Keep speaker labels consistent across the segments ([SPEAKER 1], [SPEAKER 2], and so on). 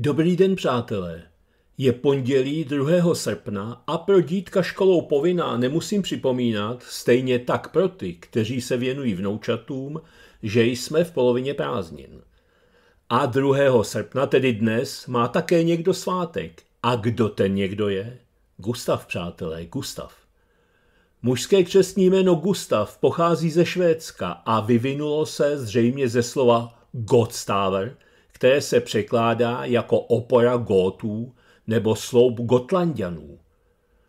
[SPEAKER 1] Dobrý den, přátelé. Je pondělí 2. srpna a pro dítka školou povinná nemusím připomínat, stejně tak pro ty, kteří se věnují vnoučatům, že jsme v polovině prázdnin. A 2. srpna, tedy dnes, má také někdo svátek. A kdo ten někdo je? Gustav, přátelé, Gustav. Mužské křestní jméno Gustav pochází ze Švédska a vyvinulo se zřejmě ze slova Godstaver – které se překládá jako opora Gótů nebo sloup Gotlandianů.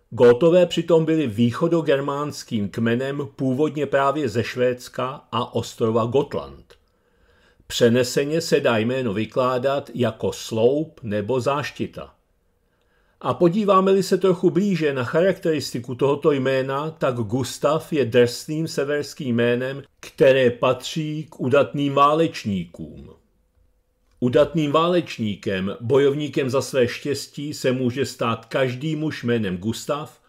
[SPEAKER 1] Gótové přitom byli východogermánským kmenem původně právě ze Švédska a ostrova Gotland. Přeneseně se dá jméno vykládat jako sloup nebo záštita. A podíváme-li se trochu blíže na charakteristiku tohoto jména, tak Gustav je drsným severským jménem, které patří k udatným válečníkům. Udatným válečníkem, bojovníkem za své štěstí se může stát každý muž jménem Gustav,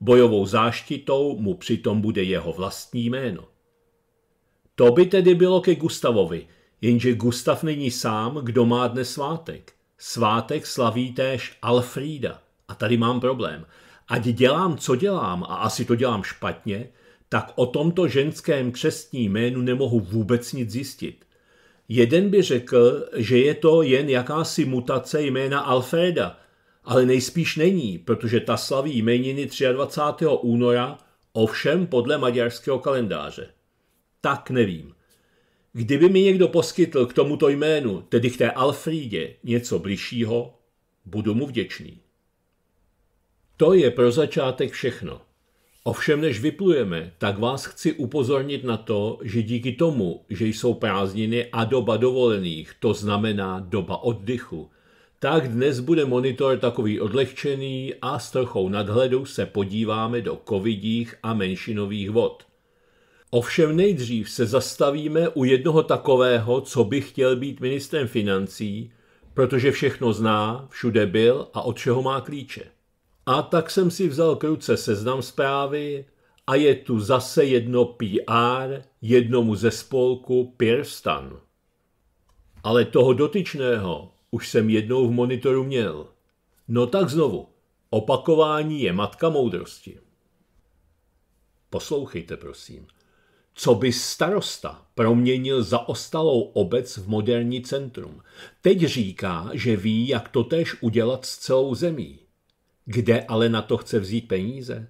[SPEAKER 1] bojovou záštitou mu přitom bude jeho vlastní jméno. To by tedy bylo ke Gustavovi, jenže Gustav není sám, kdo má dnes svátek. Svátek slaví též Alfrída. A tady mám problém. Ať dělám, co dělám, a asi to dělám špatně, tak o tomto ženském křestním jménu nemohu vůbec nic zjistit. Jeden by řekl, že je to jen jakási mutace jména Alfreda, ale nejspíš není, protože ta slaví jmeniny 23. února, ovšem podle maďarského kalendáře. Tak nevím. Kdyby mi někdo poskytl k tomuto jménu, tedy k té Alfrídě, něco bližšího, budu mu vděčný. To je pro začátek všechno. Ovšem, než vyplujeme, tak vás chci upozornit na to, že díky tomu, že jsou prázdniny a doba dovolených, to znamená doba oddychu, tak dnes bude monitor takový odlehčený a s trochou nadhledu se podíváme do covidích a menšinových vod. Ovšem nejdřív se zastavíme u jednoho takového, co by chtěl být ministrem financí, protože všechno zná, všude byl a od čeho má klíče. A tak jsem si vzal k ruce seznam zprávy a je tu zase jedno PR jednomu ze spolku Pirstan. Ale toho dotyčného už jsem jednou v monitoru měl. No tak znovu, opakování je matka moudrosti. Poslouchejte, prosím. Co by starosta proměnil zaostalou obec v moderní centrum? Teď říká, že ví, jak to totéž udělat s celou zemí. Kde ale na to chce vzít peníze?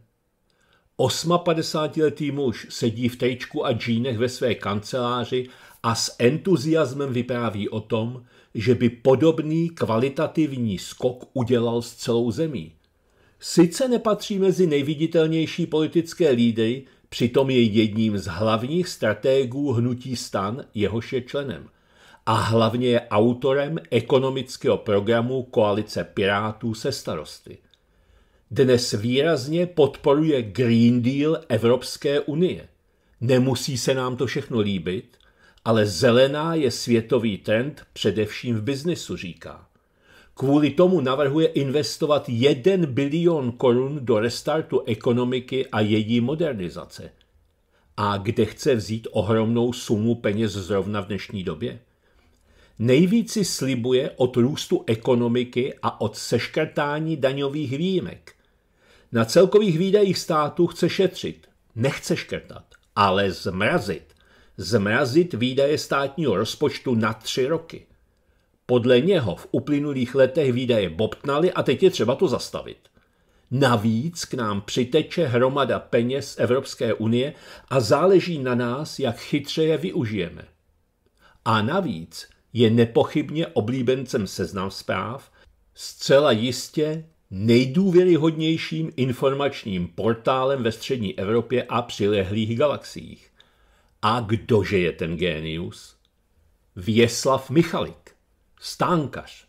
[SPEAKER 1] 58-letý muž sedí v tejčku a džínech ve své kanceláři a s entuziasmem vypráví o tom, že by podobný kvalitativní skok udělal s celou zemí. Sice nepatří mezi nejviditelnější politické lídry, přitom je jedním z hlavních strategů hnutí stan, jehož je členem. A hlavně je autorem ekonomického programu koalice Pirátů se starosty dnes výrazně podporuje Green Deal Evropské unie. Nemusí se nám to všechno líbit, ale zelená je světový trend především v biznesu, říká. Kvůli tomu navrhuje investovat 1 bilion korun do restartu ekonomiky a její modernizace. A kde chce vzít ohromnou sumu peněz zrovna v dnešní době? Nejvíci slibuje od růstu ekonomiky a od seškrtání daňových výjimek. Na celkových výdajích státu chce šetřit, nechce škrtat, ale zmrazit. Zmrazit výdaje státního rozpočtu na tři roky. Podle něho v uplynulých letech výdaje bobtnaly a teď je třeba to zastavit. Navíc k nám přiteče hromada peněz Evropské unie a záleží na nás, jak chytře je využijeme. A navíc je nepochybně oblíbencem seznam zpráv, zcela jistě nejdůvěryhodnějším informačním portálem ve střední Evropě a přilehlých galaxiích. A kdože je ten génius? Věslav Michalik, stánkař.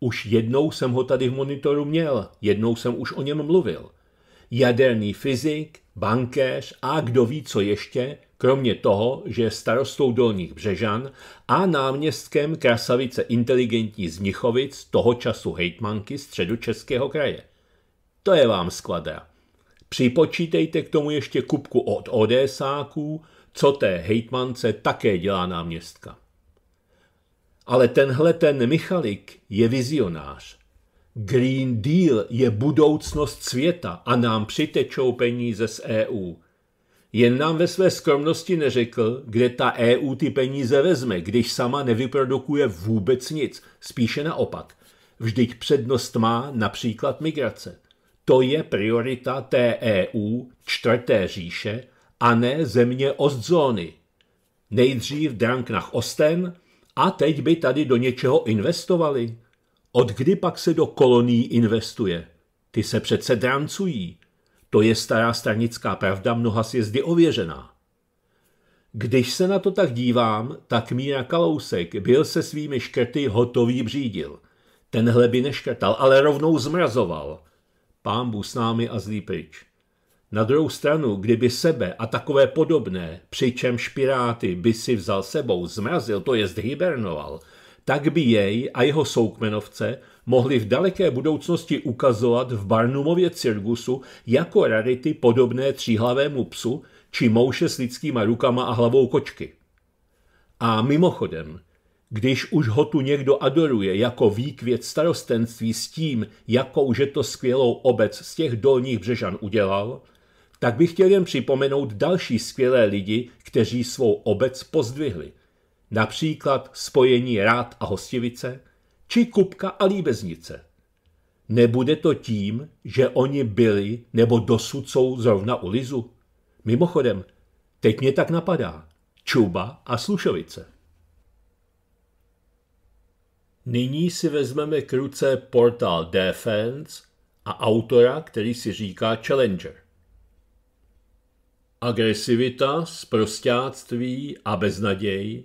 [SPEAKER 1] Už jednou jsem ho tady v monitoru měl, jednou jsem už o něm mluvil. Jaderný fyzik, bankéř a kdo ví co ještě, kromě toho, že je starostou Dolních Břežan a náměstkem krasavice inteligentní z Mnichovic, toho času hejtmanky českého kraje. To je vám skvadra. Připočítejte k tomu ještě kupku od ODSáků, co té hejtmance také dělá náměstka. Ale tenhle ten Michalik je vizionář. Green Deal je budoucnost světa a nám přitečou peníze z EU – jen nám ve své skromnosti neřekl, kde ta EU ty peníze vezme, když sama nevyprodukuje vůbec nic, spíše naopak. Vždyť přednost má například migrace. To je priorita té EU, čtvrté říše, a ne země ostzóny. Nejdřív Dranknach Osten a teď by tady do něčeho investovali. Od kdy pak se do kolonií investuje? Ty se přece drancují. To je stará stranická pravda, mnoha sjezdy ověřená. Když se na to tak dívám, tak Míra Kalousek byl se svými škrty hotový břídil. Tenhle by neškrtal, ale rovnou zmrazoval. Pámbu s námi a zlý pryč. Na druhou stranu, kdyby sebe a takové podobné, přičem špiráty by si vzal sebou, zmrazil, to je hibernoval, tak by jej a jeho soukmenovce mohly v daleké budoucnosti ukazovat v Barnumově cirkusu jako rarity podobné tříhlavému psu či mouše s lidskýma rukama a hlavou kočky. A mimochodem, když už ho tu někdo adoruje jako výkvět starostenství s tím, jakou že to skvělou obec z těch dolních břežan udělal, tak bych chtěl jen připomenout další skvělé lidi, kteří svou obec pozdvihli. Například spojení Rád a Hostivice, či Kupka a Líbeznice. Nebude to tím, že oni byli nebo dosud jsou zrovna u Lizu. Mimochodem, teď mě tak napadá. Čuba a Slušovice. Nyní si vezmeme k ruce portál Defense a autora, který si říká Challenger. Agresivita, sprostáctví a beznaděj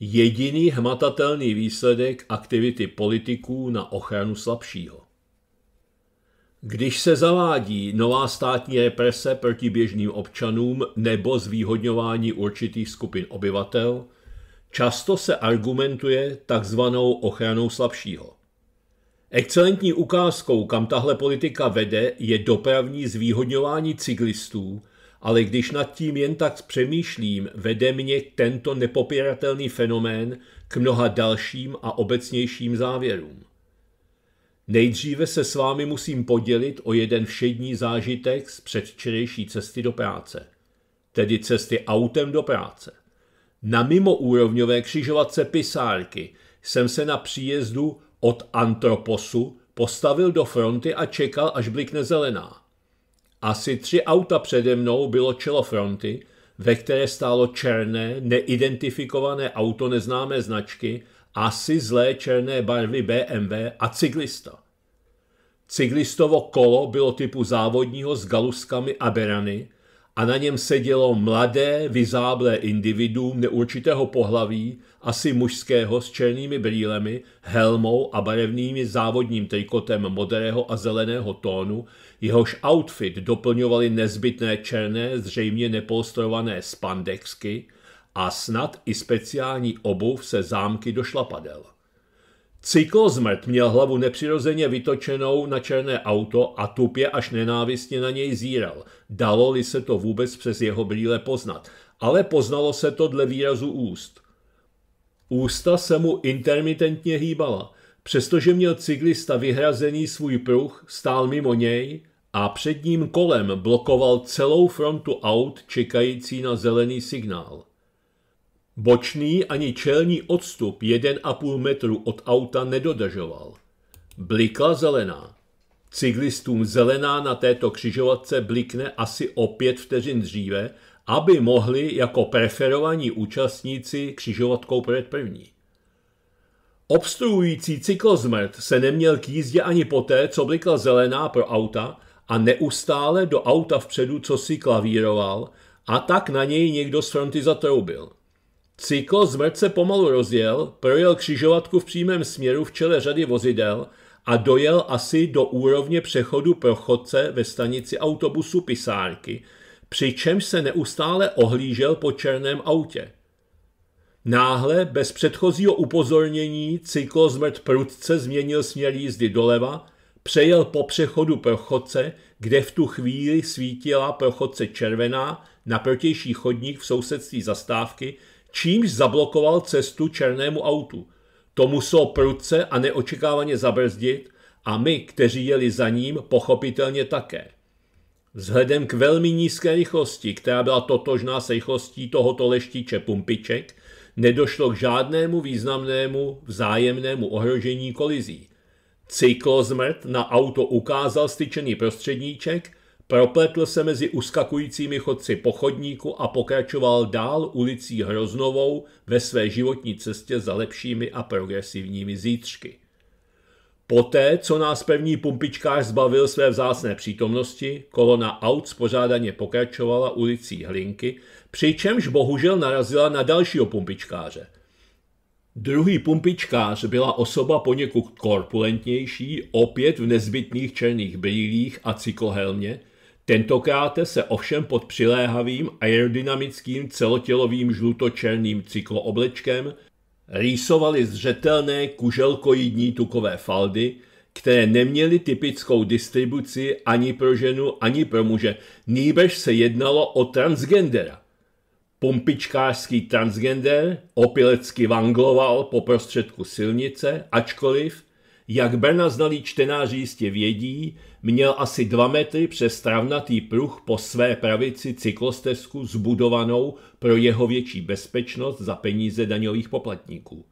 [SPEAKER 1] jediný hmatatelný výsledek aktivity politiků na ochranu slabšího. Když se zavádí nová státní represe proti běžným občanům nebo zvýhodňování určitých skupin obyvatel, často se argumentuje takzvanou ochranou slabšího. Excelentní ukázkou, kam tahle politika vede, je dopravní zvýhodňování cyklistů ale když nad tím jen tak přemýšlím, vede mě tento nepopiratelný fenomén k mnoha dalším a obecnějším závěrům. Nejdříve se s vámi musím podělit o jeden všední zážitek z předčerejší cesty do práce, tedy cesty autem do práce. Na mimoúrovňové křižovatce pisárky jsem se na příjezdu od Antroposu postavil do fronty a čekal, až blikne zelená. Asi tři auta přede mnou bylo čelo fronty, ve které stálo černé, neidentifikované auto neznámé značky, asi zlé černé barvy BMW a cyklista. Cyklistovo kolo bylo typu závodního s galuskami a berany a na něm sedělo mladé, vyzáblé individuum neurčitého pohlaví, asi mužského s černými brýlemi, helmou a barevnými závodním trikotem modrého a zeleného tónu, jehož outfit doplňovaly nezbytné černé, zřejmě nepolstrované spandexky a snad i speciální obuv se zámky do šlapadel. Cyklozmrt měl hlavu nepřirozeně vytočenou na černé auto a tupě až nenávistně na něj zíral. Dalo-li se to vůbec přes jeho brýle poznat, ale poznalo se to dle výrazu úst. Ústa se mu intermitentně hýbala – Přestože měl cyklista vyhrazený svůj pruh, stál mimo něj a předním kolem blokoval celou frontu aut čekající na zelený signál. Bočný ani čelní odstup 1,5 metru od auta nedodržoval. Blikla zelená. Cyklistům zelená na této křižovatce blikne asi o pět vteřin dříve, aby mohli jako preferovaní účastníci křižovatkou projet první. Obstruující cyklozmrt se neměl k jízdě ani poté, co blikla zelená pro auta a neustále do auta vpředu co si klavíroval a tak na něj někdo z fronty zatroubil. Cyklozmrt se pomalu rozjel, projel křižovatku v přímém směru v čele řady vozidel a dojel asi do úrovně přechodu pro chodce ve stanici autobusu Pisárky, přičemž se neustále ohlížel po černém autě. Náhle, bez předchozího upozornění, cyklozmrt prudce změnil směr jízdy doleva, přejel po přechodu prochodce, kde v tu chvíli svítila prochodce červená na protější chodník v sousedství zastávky, čímž zablokoval cestu černému autu. To muselo prudce a neočekávaně zabrzdit a my, kteří jeli za ním, pochopitelně také. Vzhledem k velmi nízké rychlosti, která byla totožná s rychlostí tohoto leštiče pumpiček, nedošlo k žádnému významnému vzájemnému ohrožení kolizí. Cyklozmrt na auto ukázal styčený prostředníček, propletl se mezi uskakujícími chodci pochodníku a pokračoval dál ulicí Hroznovou ve své životní cestě za lepšími a progresivními zítřky. Poté, co nás první pumpičkář zbavil své vzácné přítomnosti, kolona aut spořádaně pokračovala ulicí Hlinky přičemž bohužel narazila na dalšího pumpičkáře. Druhý pumpičkář byla osoba poněkud korpulentnější, opět v nezbytných černých brýlích a cyklohelmě, tentokrát se ovšem pod přiléhavým aerodynamickým celotělovým žlutočerným cyklooblečkem rýsovaly zřetelné kuželkoidní tukové faldy, které neměly typickou distribuci ani pro ženu, ani pro muže, nýbež se jednalo o transgendera pompičkářský transgender opilecky vangloval po prostředku silnice, ačkoliv, jak Brna znalý čtenáři jistě vědí, měl asi dva metry přes travnatý pruh po své pravici cyklostezku zbudovanou pro jeho větší bezpečnost za peníze daňových poplatníků.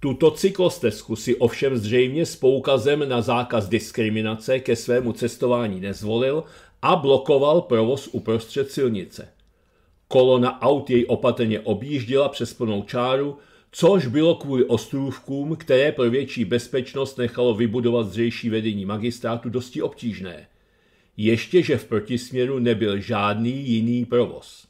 [SPEAKER 1] Tuto cyklostezku si ovšem zřejmě s poukazem na zákaz diskriminace ke svému cestování nezvolil a blokoval provoz uprostřed silnice. Kolona aut jej opatrně objíždila přes plnou čáru, což bylo kvůli ostrůvkům, které pro větší bezpečnost nechalo vybudovat zřejší vedení magistrátu dosti obtížné. Ještě, že v protisměru nebyl žádný jiný provoz.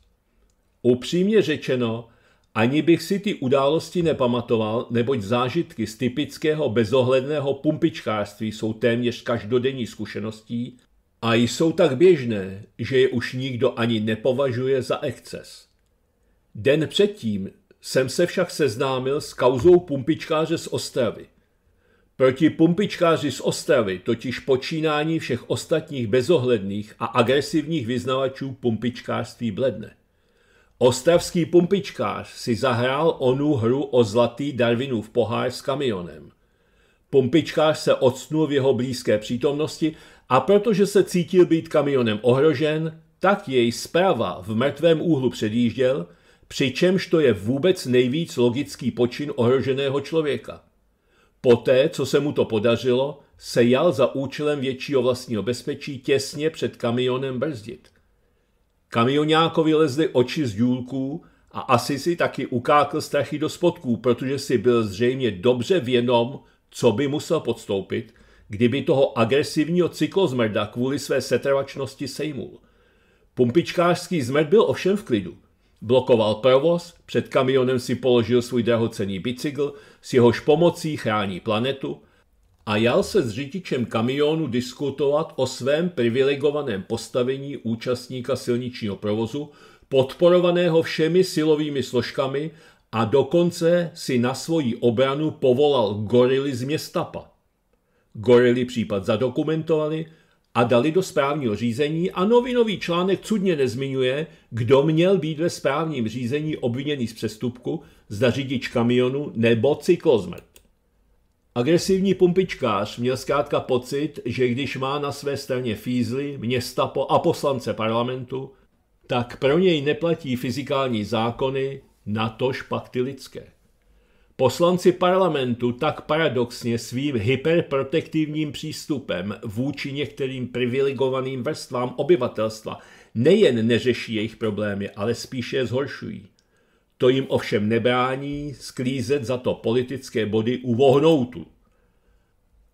[SPEAKER 1] Upřímně řečeno, ani bych si ty události nepamatoval, neboť zážitky z typického bezohledného pumpičkářství jsou téměř každodenní zkušeností a jsou tak běžné, že je už nikdo ani nepovažuje za exces. Den předtím jsem se však seznámil s kauzou pumpičkáře z Ostravy. Proti pumpičkáři z Ostravy totiž počínání všech ostatních bezohledných a agresivních vyznavačů pumpičkářství bledne. Ostravský pumpičkář si zahrál onu hru o zlatý Darwinův pohár s kamionem. Pumpičkář se odsnul v jeho blízké přítomnosti a protože se cítil být kamionem ohrožen, tak jej zprava v mrtvém úhlu předjížděl, přičemž to je vůbec nejvíc logický počin ohroženého člověka. Poté, co se mu to podařilo, se jal za účelem většího vlastního bezpečí těsně před kamionem brzdit. Kamionákovi lezly oči z důlků a asi si taky ukákl strachy do spodků, protože si byl zřejmě dobře vědom, co by musel podstoupit kdyby toho agresivního cyklozmrda kvůli své setrvačnosti sejmul. Pumpičkářský zmrd byl ovšem v klidu. Blokoval provoz, před kamionem si položil svůj drahocený bicykl, s jehož pomocí chrání planetu a jal se s řidičem kamionu diskutovat o svém privilegovaném postavení účastníka silničního provozu, podporovaného všemi silovými složkami a dokonce si na svoji obranu povolal gorily z Pat. Gorily případ zadokumentovali a dali do správního řízení a novinový článek cudně nezmiňuje, kdo měl být ve správním řízení obviněný z přestupku, zda řidič kamionu nebo cyklozmet. Agresivní pumpičkář měl zkrátka pocit, že když má na své straně fízly, města po a poslance parlamentu, tak pro něj neplatí fyzikální zákony, natož pak ty lidské. Poslanci parlamentu tak paradoxně svým hyperprotektivním přístupem vůči některým privilegovaným vrstvám obyvatelstva nejen neřeší jejich problémy, ale spíše je zhoršují. To jim ovšem nebrání sklízet za to politické body u vohnoutu.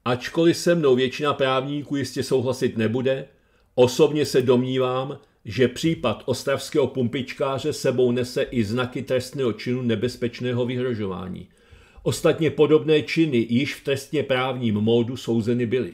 [SPEAKER 1] Ačkoliv se mnou většina právníků jistě souhlasit nebude, osobně se domnívám, že případ ostravského pumpičkáře sebou nese i znaky trestného činu nebezpečného vyhrožování. Ostatně podobné činy již v trestně právním módu souzeny byly.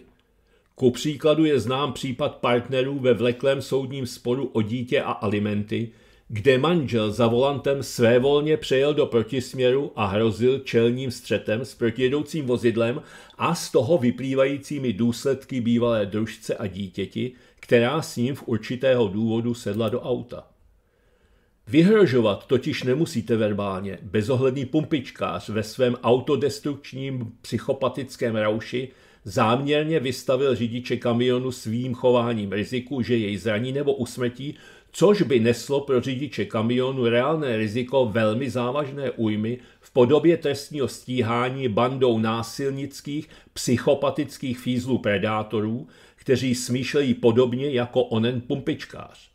[SPEAKER 1] Ku příkladu je znám případ partnerů ve vleklém soudním sporu o dítě a alimenty, kde manžel za volantem svévolně přejel do protisměru a hrozil čelním střetem s protijedoucím vozidlem a z toho vyplývajícími důsledky bývalé družce a dítěti, která s ním v určitého důvodu sedla do auta. Vyhrožovat totiž nemusíte verbálně. Bezohledný pumpičkář ve svém autodestrukčním psychopatickém rauši záměrně vystavil řidiče kamionu svým chováním riziku, že jej zraní nebo usmrtí, což by neslo pro řidiče kamionu reálné riziko velmi závažné újmy v podobě trestního stíhání bandou násilnických, psychopatických fízlů predátorů, kteří smýšlejí podobně jako onen pumpičkář.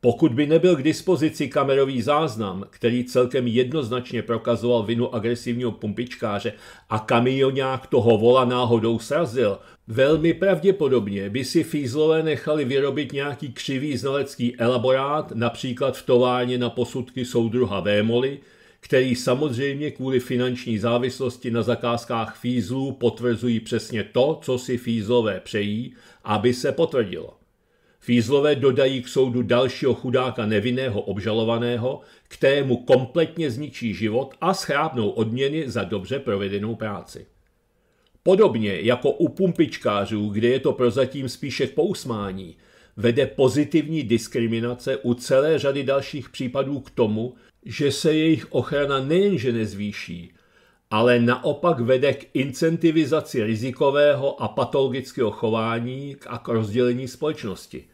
[SPEAKER 1] Pokud by nebyl k dispozici kamerový záznam, který celkem jednoznačně prokazoval vinu agresivního pumpičkáře a kamionák toho vola náhodou srazil, velmi pravděpodobně by si fízlové nechali vyrobit nějaký křivý znalecký elaborát, například v továrně na posudky soudruha Vémoli, který samozřejmě kvůli finanční závislosti na zakázkách fízlů potvrzují přesně to, co si fízlové přejí, aby se potvrdilo. Fízlové dodají k soudu dalšího chudáka nevinného obžalovaného, kterému kompletně zničí život a schrábnou odměny za dobře provedenou práci. Podobně jako u pumpičkářů, kde je to prozatím spíše k pousmání, vede pozitivní diskriminace u celé řady dalších případů k tomu, že se jejich ochrana nejenže nezvýší, ale naopak vede k incentivizaci rizikového a patologického chování a k rozdělení společnosti.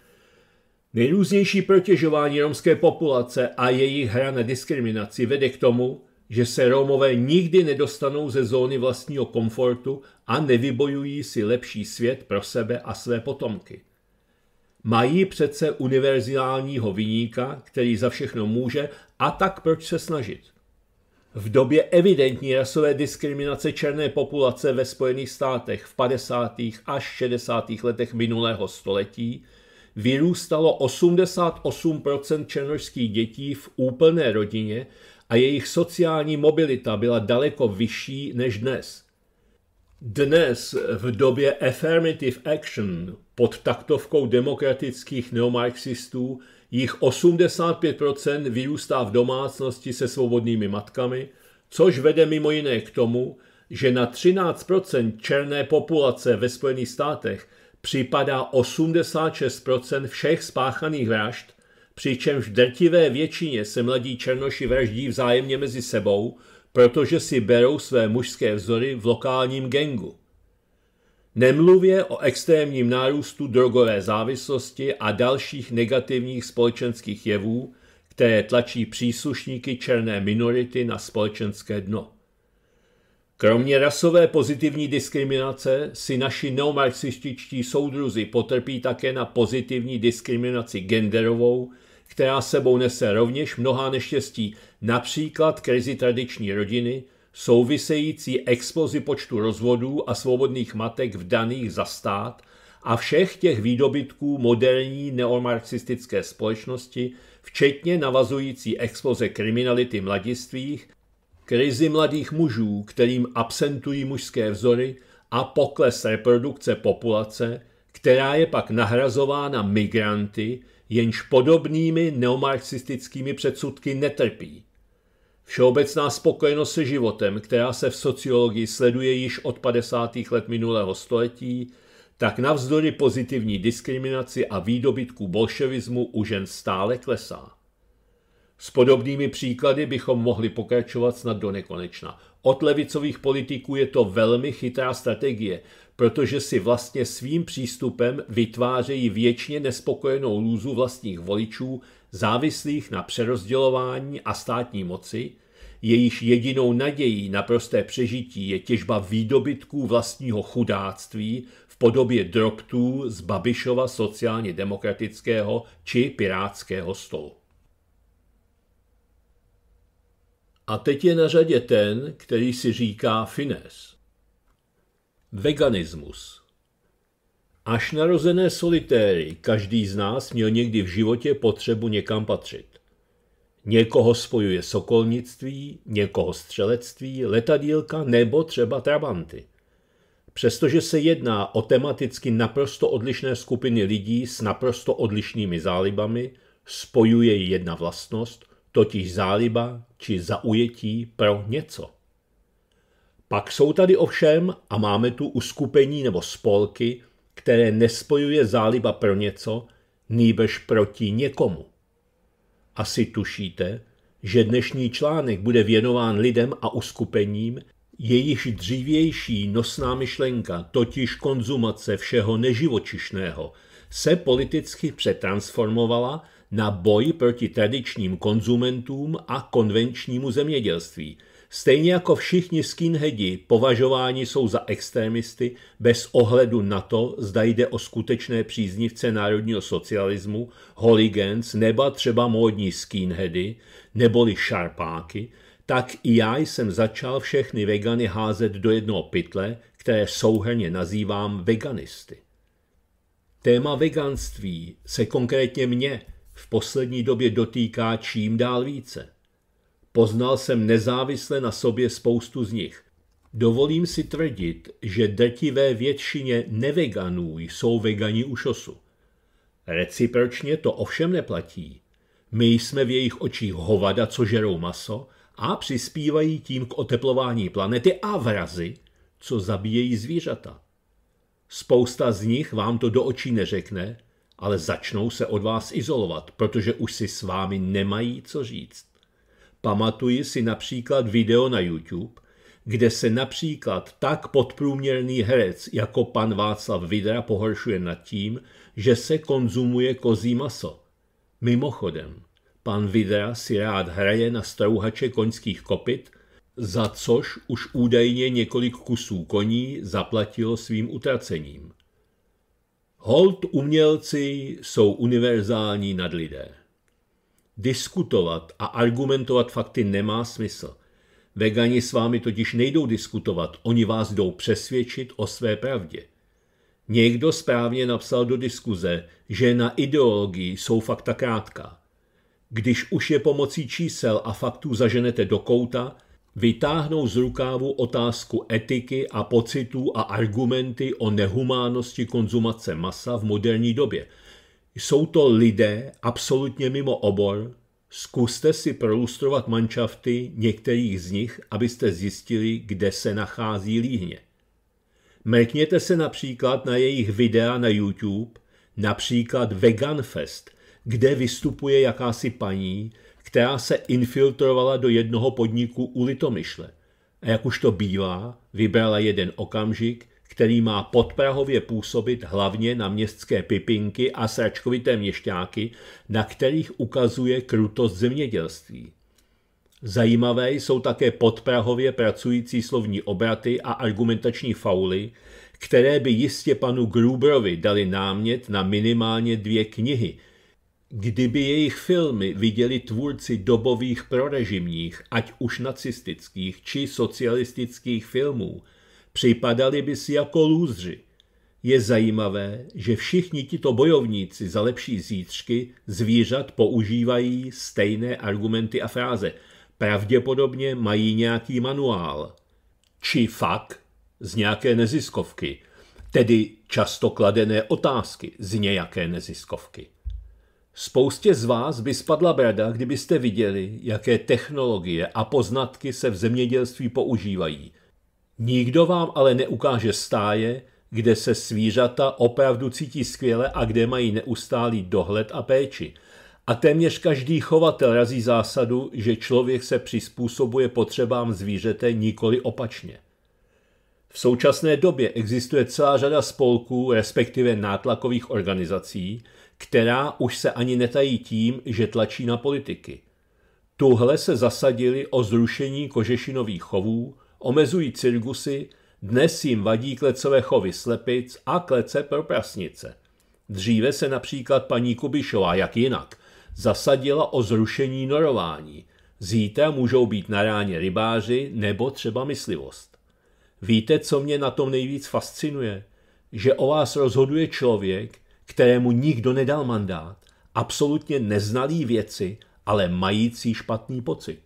[SPEAKER 1] Nejrůznější protěžování romské populace a jejich hra na diskriminaci vede k tomu, že se Romové nikdy nedostanou ze zóny vlastního komfortu a nevybojují si lepší svět pro sebe a své potomky. Mají přece univerzálního vyníka, který za všechno může, a tak proč se snažit? V době evidentní rasové diskriminace černé populace ve Spojených státech v 50. až 60. letech minulého století vyrůstalo 88% černožských dětí v úplné rodině a jejich sociální mobilita byla daleko vyšší než dnes. Dnes v době affirmative action pod taktovkou demokratických neomarxistů jich 85% vyrůstá v domácnosti se svobodnými matkami, což vede mimo jiné k tomu, že na 13% černé populace ve Spojených státech připadá 86% všech spáchaných vražd, přičemž v drtivé většině se mladí černoši vraždí vzájemně mezi sebou, protože si berou své mužské vzory v lokálním gengu. Nemluvě o extrémním nárůstu drogové závislosti a dalších negativních společenských jevů, které tlačí příslušníky černé minority na společenské dno. Kromě rasové pozitivní diskriminace si naši neomarxističtí soudruzi potrpí také na pozitivní diskriminaci genderovou, která sebou nese rovněž mnoha neštěstí, například krizi tradiční rodiny – související explozi počtu rozvodů a svobodných matek v daných za stát a všech těch výdobytků moderní neomarxistické společnosti, včetně navazující exploze kriminality mladistvých, krizi mladých mužů, kterým absentují mužské vzory a pokles reprodukce populace, která je pak nahrazována migranty, jenž podobnými neomarxistickými předsudky netrpí – Všeobecná spokojenost se životem, která se v sociologii sleduje již od 50. let minulého století, tak navzdory pozitivní diskriminaci a výdobytku bolševismu u žen stále klesá. S podobnými příklady bychom mohli pokračovat snad do nekonečna. Od levicových politiků je to velmi chytrá strategie, protože si vlastně svým přístupem vytvářejí věčně nespokojenou lůzu vlastních voličů závislých na přerozdělování a státní moci, jejíž jedinou nadějí na prosté přežití je těžba výdobytků vlastního chudáctví v podobě drobtů z Babišova sociálně demokratického či pirátského stolu. A teď je na řadě ten, který si říká Fines. Veganismus Až narozené solitéry každý z nás měl někdy v životě potřebu někam patřit. Někoho spojuje sokolnictví, někoho střelectví, letadílka nebo třeba trabanty. Přestože se jedná o tematicky naprosto odlišné skupiny lidí s naprosto odlišnými zálibami, spojuje ji jedna vlastnost, totiž záliba či zaujetí pro něco. Pak jsou tady ovšem a máme tu uskupení nebo spolky, které nespojuje záliba pro něco, nýbež proti někomu. Asi tušíte, že dnešní článek bude věnován lidem a uskupením, jejichž dřívější nosná myšlenka, totiž konzumace všeho neživočišného, se politicky přetransformovala na boj proti tradičním konzumentům a konvenčnímu zemědělství – Stejně jako všichni skinheadi považováni jsou za extremisty bez ohledu na to, zda jde o skutečné příznivce národního socialismu, holigens nebo třeba módní skinheady, neboli šarpáky, tak i já jsem začal všechny vegany házet do jednoho pytle, které souhrně nazývám veganisty. Téma veganství se konkrétně mě v poslední době dotýká čím dál více – Poznal jsem nezávisle na sobě spoustu z nich. Dovolím si tvrdit, že drtivé většině neveganů jsou vegani u šosu. Recipročně to ovšem neplatí. My jsme v jejich očích hovada, co žerou maso a přispívají tím k oteplování planety a vrazy, co zabíjejí zvířata. Spousta z nich vám to do očí neřekne, ale začnou se od vás izolovat, protože už si s vámi nemají co říct. Pamatuji si například video na YouTube, kde se například tak podprůměrný herec jako pan Václav Vidra pohoršuje nad tím, že se konzumuje kozí maso. Mimochodem, pan Vidra si rád hraje na strouhače koňských kopyt, za což už údajně několik kusů koní zaplatilo svým utracením. Hold umělci jsou univerzální nad lidé. Diskutovat a argumentovat fakty nemá smysl. Vegani s vámi totiž nejdou diskutovat, oni vás jdou přesvědčit o své pravdě. Někdo správně napsal do diskuze, že na ideologii jsou fakta krátká. Když už je pomocí čísel a faktů zaženete do kouta, vytáhnou z rukávu otázku etiky a pocitů a argumenty o nehumánosti konzumace masa v moderní době – jsou to lidé absolutně mimo obor, zkuste si prolustrovat manšafty některých z nich, abyste zjistili, kde se nachází líhně. Mrkněte se například na jejich videa na YouTube, například Veganfest, kde vystupuje jakási paní, která se infiltrovala do jednoho podniku u Litomyšle. A jak už to bývá, vybrala jeden okamžik, který má podprahově působit hlavně na městské pipinky a sračkovité měšťáky, na kterých ukazuje krutost zemědělství. Zajímavé jsou také podprahově pracující slovní obraty a argumentační fauly, které by jistě panu Gruberovi dali námět na minimálně dvě knihy, kdyby jejich filmy viděli tvůrci dobových prorežimních, ať už nacistických či socialistických filmů – připadali by si jako lůzři. Je zajímavé, že všichni tito bojovníci za lepší zítřky zvířat používají stejné argumenty a fráze. Pravděpodobně mají nějaký manuál. Či fakt z nějaké neziskovky, tedy často kladené otázky z nějaké neziskovky. Spoustě z vás by spadla brada, kdybyste viděli, jaké technologie a poznatky se v zemědělství používají – Nikdo vám ale neukáže stáje, kde se svířata opravdu cítí skvěle a kde mají neustálý dohled a péči. A téměř každý chovatel razí zásadu, že člověk se přizpůsobuje potřebám zvířete nikoli opačně. V současné době existuje celá řada spolků, respektive nátlakových organizací, která už se ani netají tím, že tlačí na politiky. Tuhle se zasadili o zrušení kožešinových chovů, omezují cirkusy, dnes jim vadí klecové chovy slepic a klece pro prasnice. Dříve se například paní Kubišová, jak jinak, zasadila o zrušení norování. Zítra můžou být na ráně rybáři nebo třeba myslivost. Víte, co mě na tom nejvíc fascinuje? Že o vás rozhoduje člověk, kterému nikdo nedal mandát, absolutně neznalý věci, ale mající špatný pocit.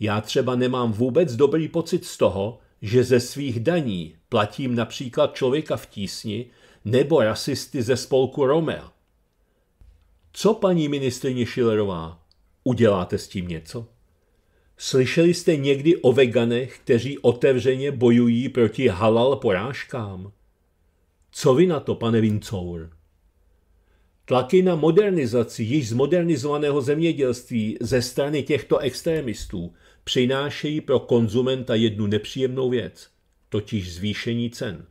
[SPEAKER 1] Já třeba nemám vůbec dobrý pocit z toho, že ze svých daní platím například člověka v tísni nebo rasisty ze spolku Romea. Co paní ministrině Schillerová? Uděláte s tím něco? Slyšeli jste někdy o veganech, kteří otevřeně bojují proti halal porážkám? Co vy na to, pane Vincour? Tlaky na modernizaci již zmodernizovaného zemědělství ze strany těchto extremistů – přinášejí pro konzumenta jednu nepříjemnou věc, totiž zvýšení cen.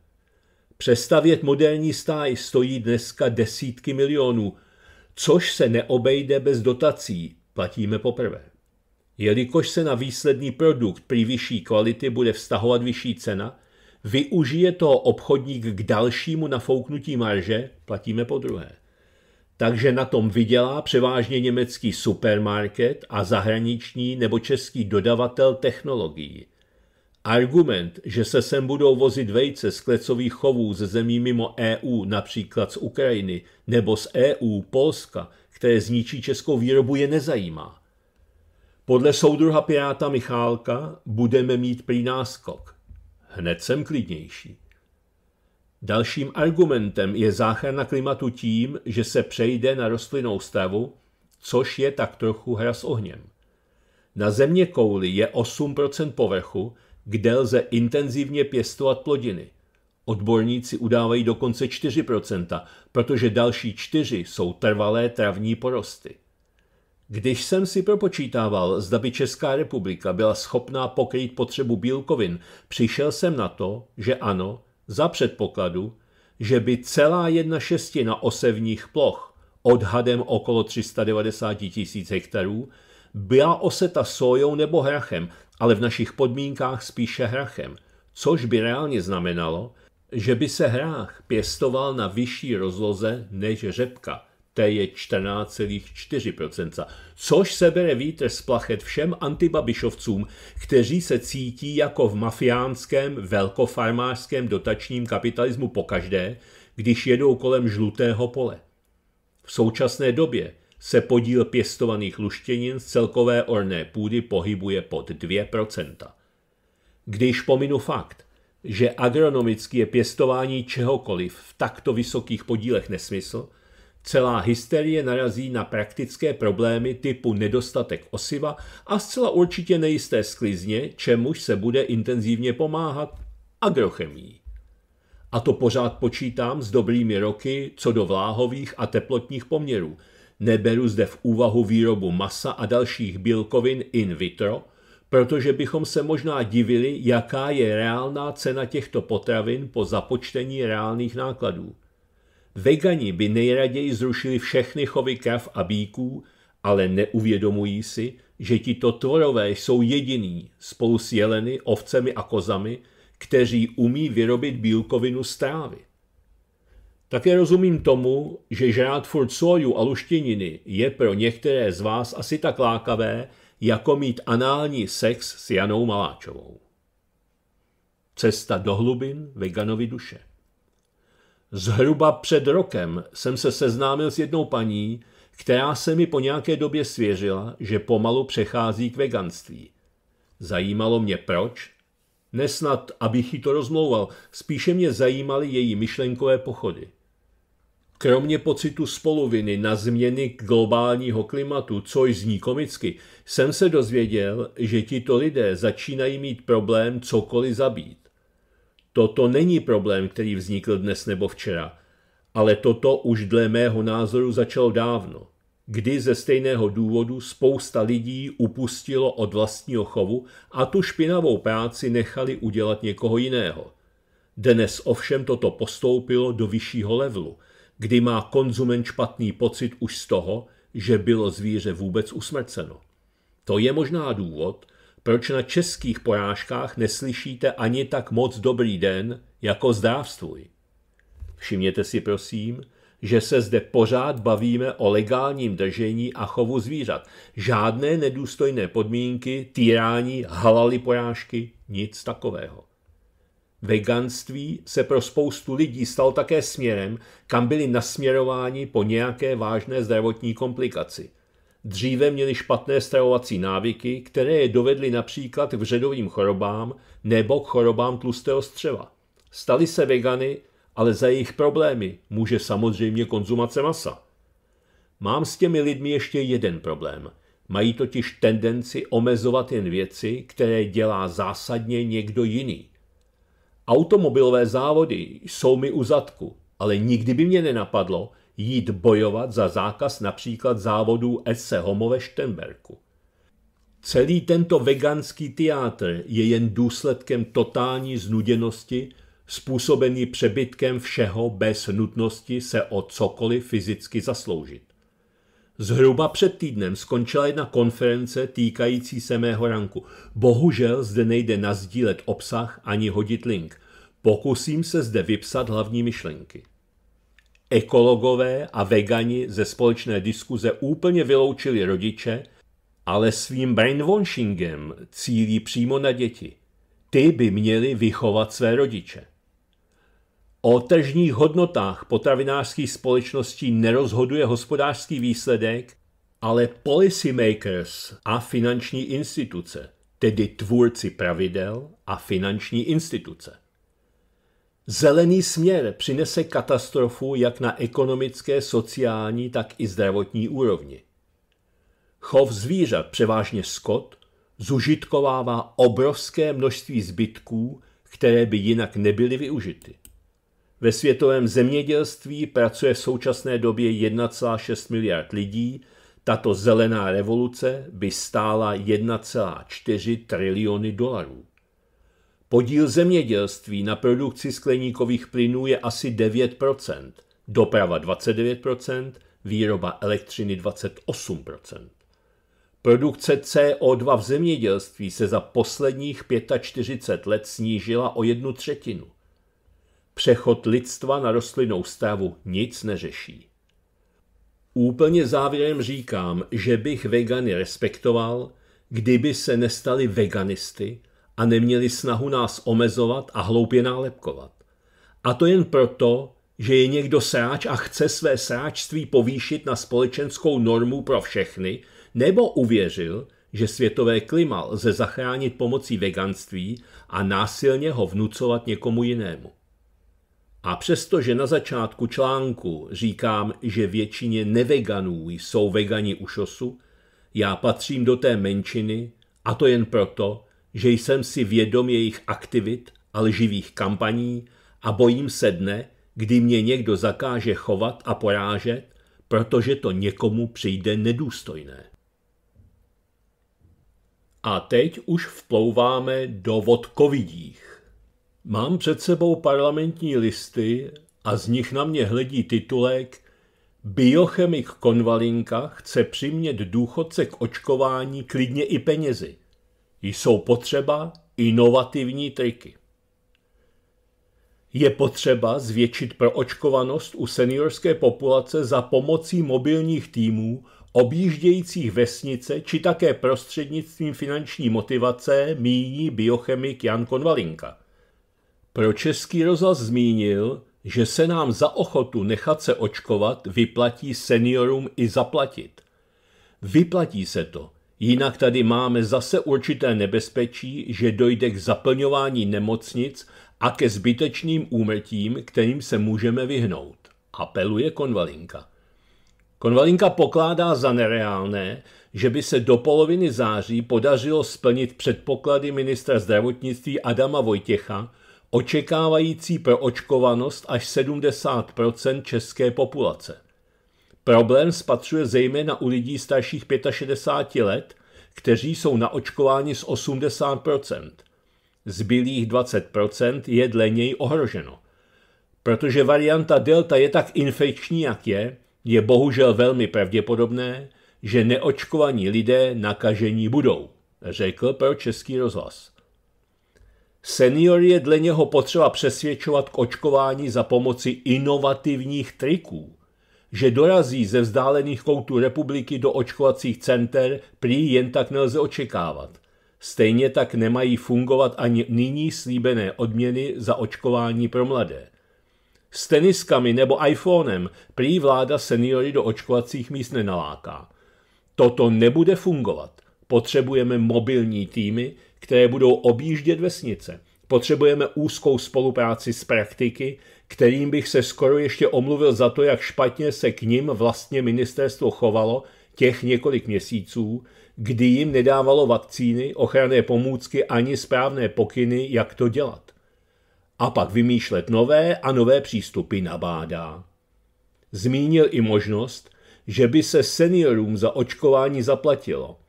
[SPEAKER 1] Přestavět moderní stáj stojí dneska desítky milionů, což se neobejde bez dotací, platíme poprvé. Jelikož se na výsledný produkt při vyšší kvality bude vztahovat vyšší cena, využije to obchodník k dalšímu nafouknutí marže, platíme po druhé takže na tom vydělá převážně německý supermarket a zahraniční nebo český dodavatel technologií. Argument, že se sem budou vozit vejce z klecových chovů ze zemí mimo EU, například z Ukrajiny, nebo z EU, Polska, které zničí českou výrobu, je nezajímá. Podle soudruha Piráta Michálka budeme mít prý náskok. Hned jsem klidnější. Dalším argumentem je záchrana klimatu tím, že se přejde na rostlinnou stravu, což je tak trochu hra s ohněm. Na země kouly je 8% povrchu, kde lze intenzivně pěstovat plodiny. Odborníci udávají dokonce 4%, protože další 4 jsou trvalé travní porosty. Když jsem si propočítával, zda by Česká republika byla schopná pokrýt potřebu bílkovin, přišel jsem na to, že ano, za předpokladu, že by celá jedna šestina osevních ploch, odhadem okolo 390 tisíc hektarů, byla oseta sojou nebo hrachem, ale v našich podmínkách spíše hrachem, což by reálně znamenalo, že by se hrách pěstoval na vyšší rozloze než řepka – té je 14,4%, což sebere vítr z plachet všem antibabišovcům, kteří se cítí jako v mafiánském, velkofarmářském dotačním kapitalismu pokaždé, když jedou kolem žlutého pole. V současné době se podíl pěstovaných luštěnin z celkové orné půdy pohybuje pod 2%. Když pominu fakt, že agronomicky je pěstování čehokoliv v takto vysokých podílech nesmysl, Celá hysterie narazí na praktické problémy typu nedostatek osiva a zcela určitě nejisté sklizně, čemuž se bude intenzivně pomáhat agrochemii. A to pořád počítám s dobrými roky co do vláhových a teplotních poměrů. Neberu zde v úvahu výrobu masa a dalších bílkovin in vitro, protože bychom se možná divili, jaká je reálná cena těchto potravin po započtení reálných nákladů. Vegani by nejraději zrušili všechny chovy krav a bíků, ale neuvědomují si, že tito tvorové jsou jediní spolu s jeleny, ovcemi a kozami, kteří umí vyrobit bílkovinu z trávy. Také rozumím tomu, že žrát furt soju a luštěniny je pro některé z vás asi tak lákavé, jako mít anální sex s Janou Maláčovou. Cesta do hlubin veganovi duše. Zhruba před rokem jsem se seznámil s jednou paní, která se mi po nějaké době svěřila, že pomalu přechází k veganství. Zajímalo mě proč? Nesnad, abych ji to rozmlouval, spíše mě zajímaly její myšlenkové pochody. Kromě pocitu spoluviny na změny globálního klimatu, což zní komicky, jsem se dozvěděl, že tito lidé začínají mít problém cokoliv zabít. Toto není problém, který vznikl dnes nebo včera, ale toto už dle mého názoru začalo dávno, kdy ze stejného důvodu spousta lidí upustilo od vlastního chovu a tu špinavou práci nechali udělat někoho jiného. Dnes ovšem toto postoupilo do vyššího levelu, kdy má konzument špatný pocit už z toho, že bylo zvíře vůbec usmrceno. To je možná důvod, proč na českých porážkách neslyšíte ani tak moc dobrý den jako zdravstvuj. Všimněte si prosím, že se zde pořád bavíme o legálním držení a chovu zvířat. Žádné nedůstojné podmínky, týrání, halali porážky, nic takového. Veganství se pro spoustu lidí stal také směrem, kam byli nasměrováni po nějaké vážné zdravotní komplikaci. Dříve měli špatné stravovací návyky, které je dovedly například k vředovým chorobám nebo k chorobám tlustého střeva. Stali se vegany, ale za jejich problémy může samozřejmě konzumace masa. Mám s těmi lidmi ještě jeden problém. Mají totiž tendenci omezovat jen věci, které dělá zásadně někdo jiný. Automobilové závody jsou mi u zadku, ale nikdy by mě nenapadlo, jít bojovat za zákaz například závodů Esse Homo ve Štenberku. Celý tento veganský teátr je jen důsledkem totální znuděnosti, způsobený přebytkem všeho bez nutnosti se o cokoliv fyzicky zasloužit. Zhruba před týdnem skončila jedna konference týkající se mého ranku. Bohužel zde nejde nazdílet obsah ani hodit link. Pokusím se zde vypsat hlavní myšlenky. Ekologové a vegani ze společné diskuze úplně vyloučili rodiče, ale svým brainwashingem cílí přímo na děti. Ty by měli vychovat své rodiče. O tržních hodnotách potravinářských společností nerozhoduje hospodářský výsledek, ale policymakers a finanční instituce, tedy tvůrci pravidel a finanční instituce. Zelený směr přinese katastrofu jak na ekonomické, sociální, tak i zdravotní úrovni. Chov zvířat, převážně skot, zužitkovává obrovské množství zbytků, které by jinak nebyly využity. Ve světovém zemědělství pracuje v současné době 1,6 miliard lidí, tato zelená revoluce by stála 1,4 triliony dolarů. Podíl zemědělství na produkci skleníkových plynů je asi 9 doprava 29 výroba elektřiny 28 Produkce CO2 v zemědělství se za posledních 45 let snížila o jednu třetinu. Přechod lidstva na rostlinnou stravu nic neřeší. Úplně závěrem říkám, že bych vegany respektoval, kdyby se nestali veganisty – a neměli snahu nás omezovat a hloupě nálepkovat. A to jen proto, že je někdo sráč a chce své sráčství povýšit na společenskou normu pro všechny, nebo uvěřil, že světové klima lze zachránit pomocí veganství a násilně ho vnucovat někomu jinému. A přestože na začátku článku říkám, že většině neveganů jsou vegani u šosu, já patřím do té menšiny a to jen proto, že jsem si vědom jejich aktivit a lživých kampaní a bojím se dne, kdy mě někdo zakáže chovat a porážet, protože to někomu přijde nedůstojné. A teď už vplouváme do vodkovidích. Mám před sebou parlamentní listy a z nich na mě hledí titulek Biochemik Konvalinka chce přimět důchodce k očkování klidně i penězi jsou potřeba inovativní triky. Je potřeba zvětšit proočkovanost u seniorské populace za pomocí mobilních týmů objíždějících vesnice či také prostřednictvím finanční motivace míní biochemik Jan Konvalinka. Pro Český rozhlas zmínil, že se nám za ochotu nechat se očkovat vyplatí seniorům i zaplatit. Vyplatí se to, Jinak tady máme zase určité nebezpečí, že dojde k zaplňování nemocnic a ke zbytečným úmrtím, kterým se můžeme vyhnout, apeluje Konvalinka. Konvalinka pokládá za nereálné, že by se do poloviny září podařilo splnit předpoklady ministra zdravotnictví Adama Vojtěcha, očekávající pro očkovanost až 70 české populace. Problém spatřuje zejména u lidí starších 65 let, kteří jsou na očkování z 80 Zbylých 20 je dle něj ohroženo. Protože varianta delta je tak infekční, jak je, je bohužel velmi pravděpodobné, že neočkovaní lidé nakažení budou, řekl pro Český rozhlas. Senior je dle něho potřeba přesvědčovat k očkování za pomoci inovativních triků že dorazí ze vzdálených koutů republiky do očkovacích center, prý jen tak nelze očekávat. Stejně tak nemají fungovat ani nyní slíbené odměny za očkování pro mladé. S teniskami nebo iPhonem prý vláda seniory do očkovacích míst nenaláká. Toto nebude fungovat. Potřebujeme mobilní týmy, které budou objíždět vesnice. Potřebujeme úzkou spolupráci s praktiky, kterým bych se skoro ještě omluvil za to, jak špatně se k ním vlastně ministerstvo chovalo těch několik měsíců, kdy jim nedávalo vakcíny, ochranné pomůcky ani správné pokyny, jak to dělat. A pak vymýšlet nové a nové přístupy nabádá. Zmínil i možnost, že by se seniorům za očkování zaplatilo –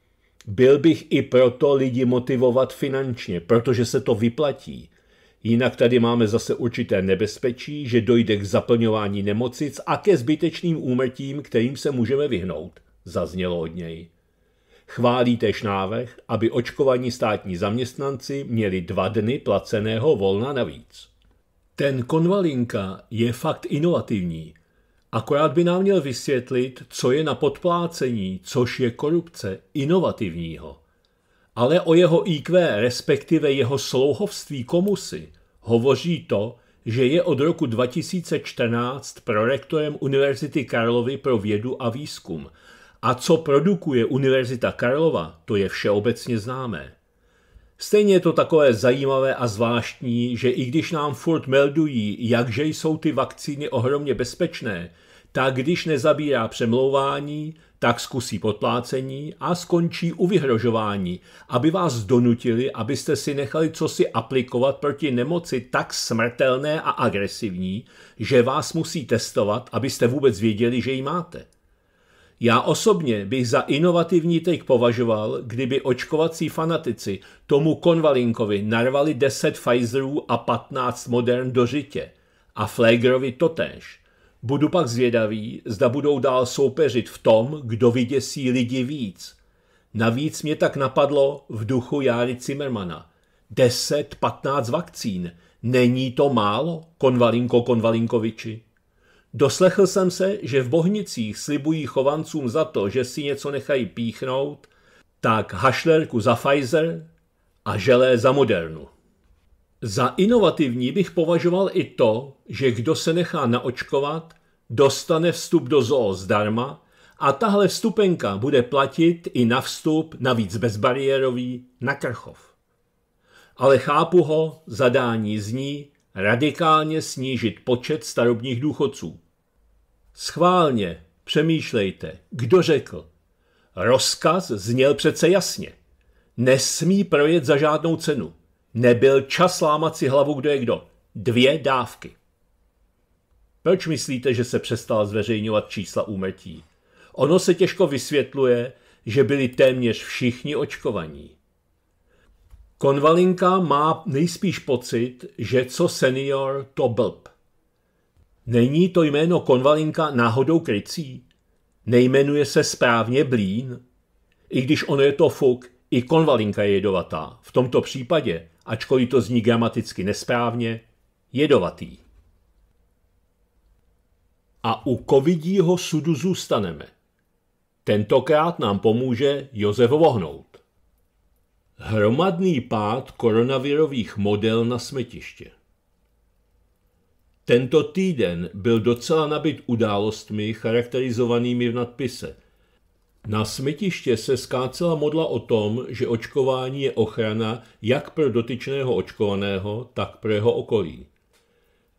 [SPEAKER 1] byl bych i proto lidi motivovat finančně, protože se to vyplatí. Jinak tady máme zase určité nebezpečí, že dojde k zaplňování nemocnic a ke zbytečným úmrtím, kterým se můžeme vyhnout, zaznělo od něj. Chválí tež návrh, aby očkovaní státní zaměstnanci měli dva dny placeného volna navíc. Ten konvalinka je fakt inovativní. Akorát by nám měl vysvětlit, co je na podplácení, což je korupce, inovativního. Ale o jeho IQ, respektive jeho slouhovství komusy, hovoří to, že je od roku 2014 prorektorem Univerzity Karlovy pro vědu a výzkum. A co produkuje Univerzita Karlova, to je všeobecně známé. Stejně je to takové zajímavé a zvláštní, že i když nám furt meldují, jakže jsou ty vakcíny ohromně bezpečné, tak když nezabírá přemlouvání, tak zkusí podplácení a skončí u vyhrožování, aby vás donutili, abyste si nechali co si aplikovat proti nemoci tak smrtelné a agresivní, že vás musí testovat, abyste vůbec věděli, že ji máte. Já osobně bych za inovativní teď považoval, kdyby očkovací fanatici tomu Konvalinkovi narvali 10 Pfizerů a 15 Modern do žitě a Flagerovi totéž. Budu pak zvědavý, zda budou dál soupeřit v tom, kdo vyděsí lidi víc. Navíc mě tak napadlo v duchu Járy Zimmermana. 10-15 vakcín. Není to málo, Konvalinko Konvalinkoviči? Doslechl jsem se, že v Bohnicích slibují chovancům za to, že si něco nechají píchnout, tak hašlerku za Pfizer a želé za Modernu. Za inovativní bych považoval i to, že kdo se nechá naočkovat, dostane vstup do zoo zdarma a tahle vstupenka bude platit i na vstup, navíc bezbariérový, na Krchov. Ale chápu ho, zadání zní radikálně snížit počet starobních důchodců. Schválně přemýšlejte, kdo řekl. Rozkaz zněl přece jasně. Nesmí projet za žádnou cenu. Nebyl čas lámat si hlavu, kdo je kdo. Dvě dávky. Proč myslíte, že se přestala zveřejňovat čísla úmrtí? Ono se těžko vysvětluje, že byli téměř všichni očkovaní. Konvalinka má nejspíš pocit, že co senior, to blb. Není to jméno Konvalinka náhodou krycí? Nejmenuje se správně Blín? I když ono je to fuk, i konvalinka je jedovatá. V tomto případě, ačkoliv to zní gramaticky nesprávně, jedovatý. A u covidího sudu zůstaneme. Tentokrát nám pomůže Josef Vohnout. Hromadný pád koronavirových model na smetiště. Tento týden byl docela nabit událostmi charakterizovanými v nadpise. Na smetiště se skácela modla o tom, že očkování je ochrana jak pro dotyčného očkovaného, tak pro jeho okolí.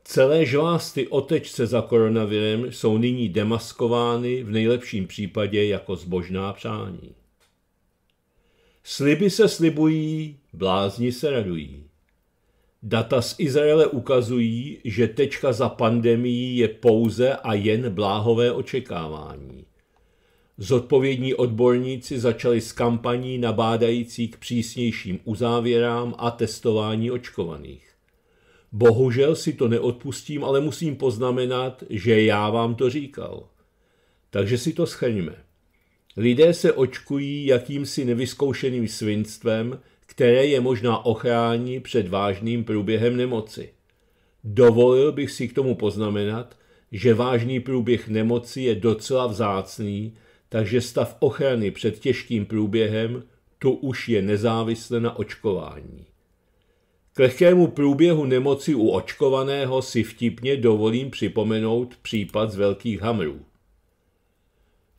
[SPEAKER 1] Celé žvásty o tečce za koronavirem jsou nyní demaskovány v nejlepším případě jako zbožná přání. Sliby se slibují, blázni se radují. Data z Izraele ukazují, že tečka za pandemií je pouze a jen bláhové očekávání. Zodpovědní odborníci začali s kampaní nabádající k přísnějším uzávěrám a testování očkovaných. Bohužel si to neodpustím, ale musím poznamenat, že já vám to říkal. Takže si to schrňme. Lidé se očkují jakýmsi nevyzkoušeným svinstvem, které je možná ochrání před vážným průběhem nemoci. Dovolil bych si k tomu poznamenat, že vážný průběh nemoci je docela vzácný, takže stav ochrany před těžkým průběhem tu už je nezávisle na očkování. K lehkému průběhu nemoci u očkovaného si vtipně dovolím připomenout případ z Velkých hamrů.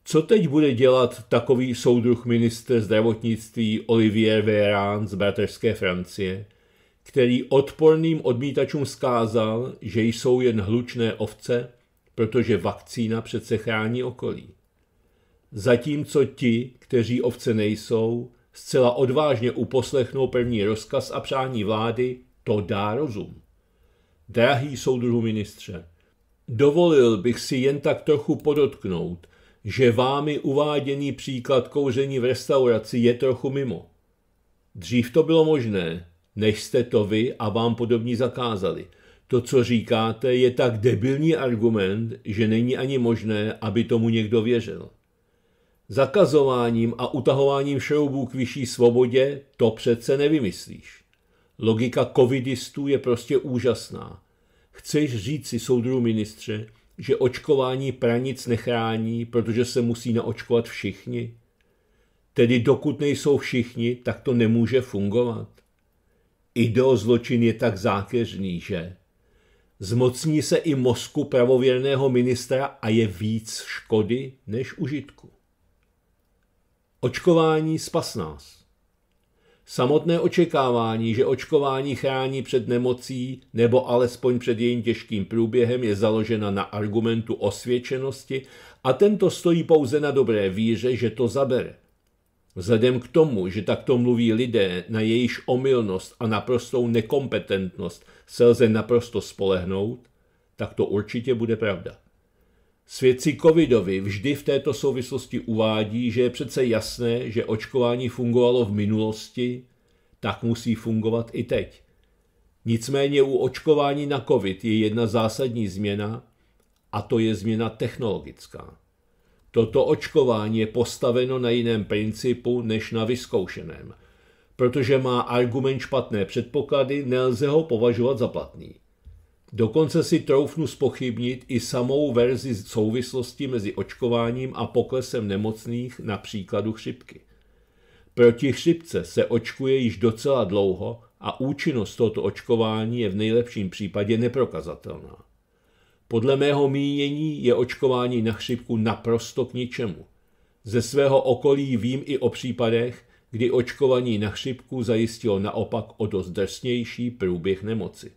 [SPEAKER 1] Co teď bude dělat takový soudruh ministr zdravotnictví Olivier Véran z bratrské Francie, který odporným odmítačům skázal, že jsou jen hlučné ovce, protože vakcína přece chrání okolí. Zatímco ti, kteří ovce nejsou, zcela odvážně uposlechnou první rozkaz a přání vlády, to dá rozum. Drahý soudruhu ministře, dovolil bych si jen tak trochu podotknout – že vámi uváděný příklad kouření v restauraci je trochu mimo. Dřív to bylo možné, než jste to vy a vám podobní zakázali. To, co říkáte, je tak debilní argument, že není ani možné, aby tomu někdo věřil. Zakazováním a utahováním šroubů k vyšší svobodě to přece nevymyslíš. Logika covidistů je prostě úžasná. Chceš říct si, soudru ministře, že očkování pranic nechrání, protože se musí naočkovat všichni? Tedy dokud nejsou všichni, tak to nemůže fungovat. Ideozločin je tak zákeřný, že? Zmocní se i mozku pravověrného ministra a je víc škody než užitku. Očkování spas nás. Samotné očekávání, že očkování chrání před nemocí nebo alespoň před jejím těžkým průběhem, je založena na argumentu osvědčenosti a tento stojí pouze na dobré víře, že to zabere. Vzhledem k tomu, že takto mluví lidé, na jejíž omylnost a naprostou nekompetentnost se lze naprosto spolehnout, tak to určitě bude pravda. Svědci covidovi vždy v této souvislosti uvádí, že je přece jasné, že očkování fungovalo v minulosti, tak musí fungovat i teď. Nicméně u očkování na covid je jedna zásadní změna a to je změna technologická. Toto očkování je postaveno na jiném principu než na vyzkoušeném. Protože má argument špatné předpoklady, nelze ho považovat za platný. Dokonce si troufnu spochybnit i samou verzi souvislosti mezi očkováním a poklesem nemocných na příkladu chřipky. Proti chřipce se očkuje již docela dlouho a účinnost tohoto očkování je v nejlepším případě neprokazatelná. Podle mého mínění je očkování na chřipku naprosto k ničemu. Ze svého okolí vím i o případech, kdy očkování na chřipku zajistilo naopak o dost drsnější průběh nemoci.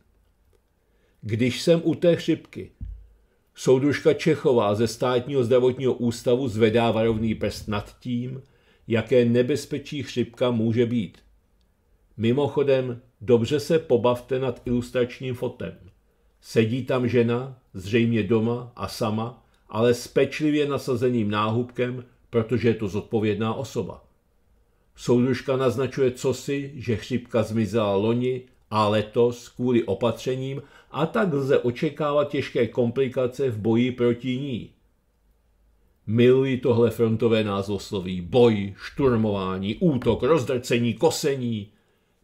[SPEAKER 1] Když jsem u té chřipky, soudružka Čechová ze státního zdravotního ústavu zvedá varovný prst nad tím, jaké nebezpečí chřipka může být. Mimochodem, dobře se pobavte nad ilustračním fotem. Sedí tam žena, zřejmě doma a sama, ale s pečlivě nasazeným náhubkem, protože je to zodpovědná osoba. Soudružka naznačuje cosi, že chřipka zmizela loni a letos kvůli opatřením a tak lze očekávat těžké komplikace v boji proti ní. Miluji tohle frontové názvosloví. Boj, šturmování, útok, rozdrcení, kosení.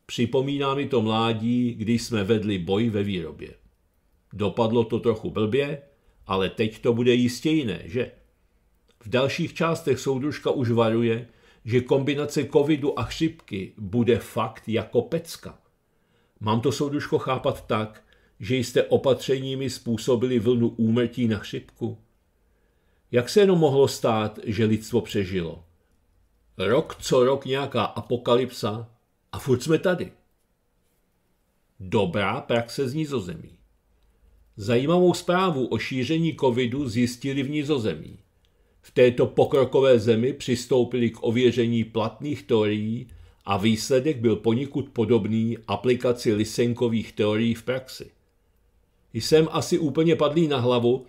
[SPEAKER 1] Připomíná mi to mládí, když jsme vedli boj ve výrobě. Dopadlo to trochu blbě, ale teď to bude jistě jiné, že? V dalších částech soudružka už varuje, že kombinace covidu a chřipky bude fakt jako pecka. Mám to soudružko chápat tak, že jste opatřeními způsobili vlnu úmrtí na chřipku? Jak se jenom mohlo stát, že lidstvo přežilo? Rok co rok nějaká apokalypsa a furt jsme tady. Dobrá praxe z Nizozemí. Zajímavou zprávu o šíření covidu zjistili v Nizozemí. V této pokrokové zemi přistoupili k ověření platných teorií a výsledek byl poněkud podobný aplikaci lisenkových teorií v praxi. Jsem asi úplně padlý na hlavu,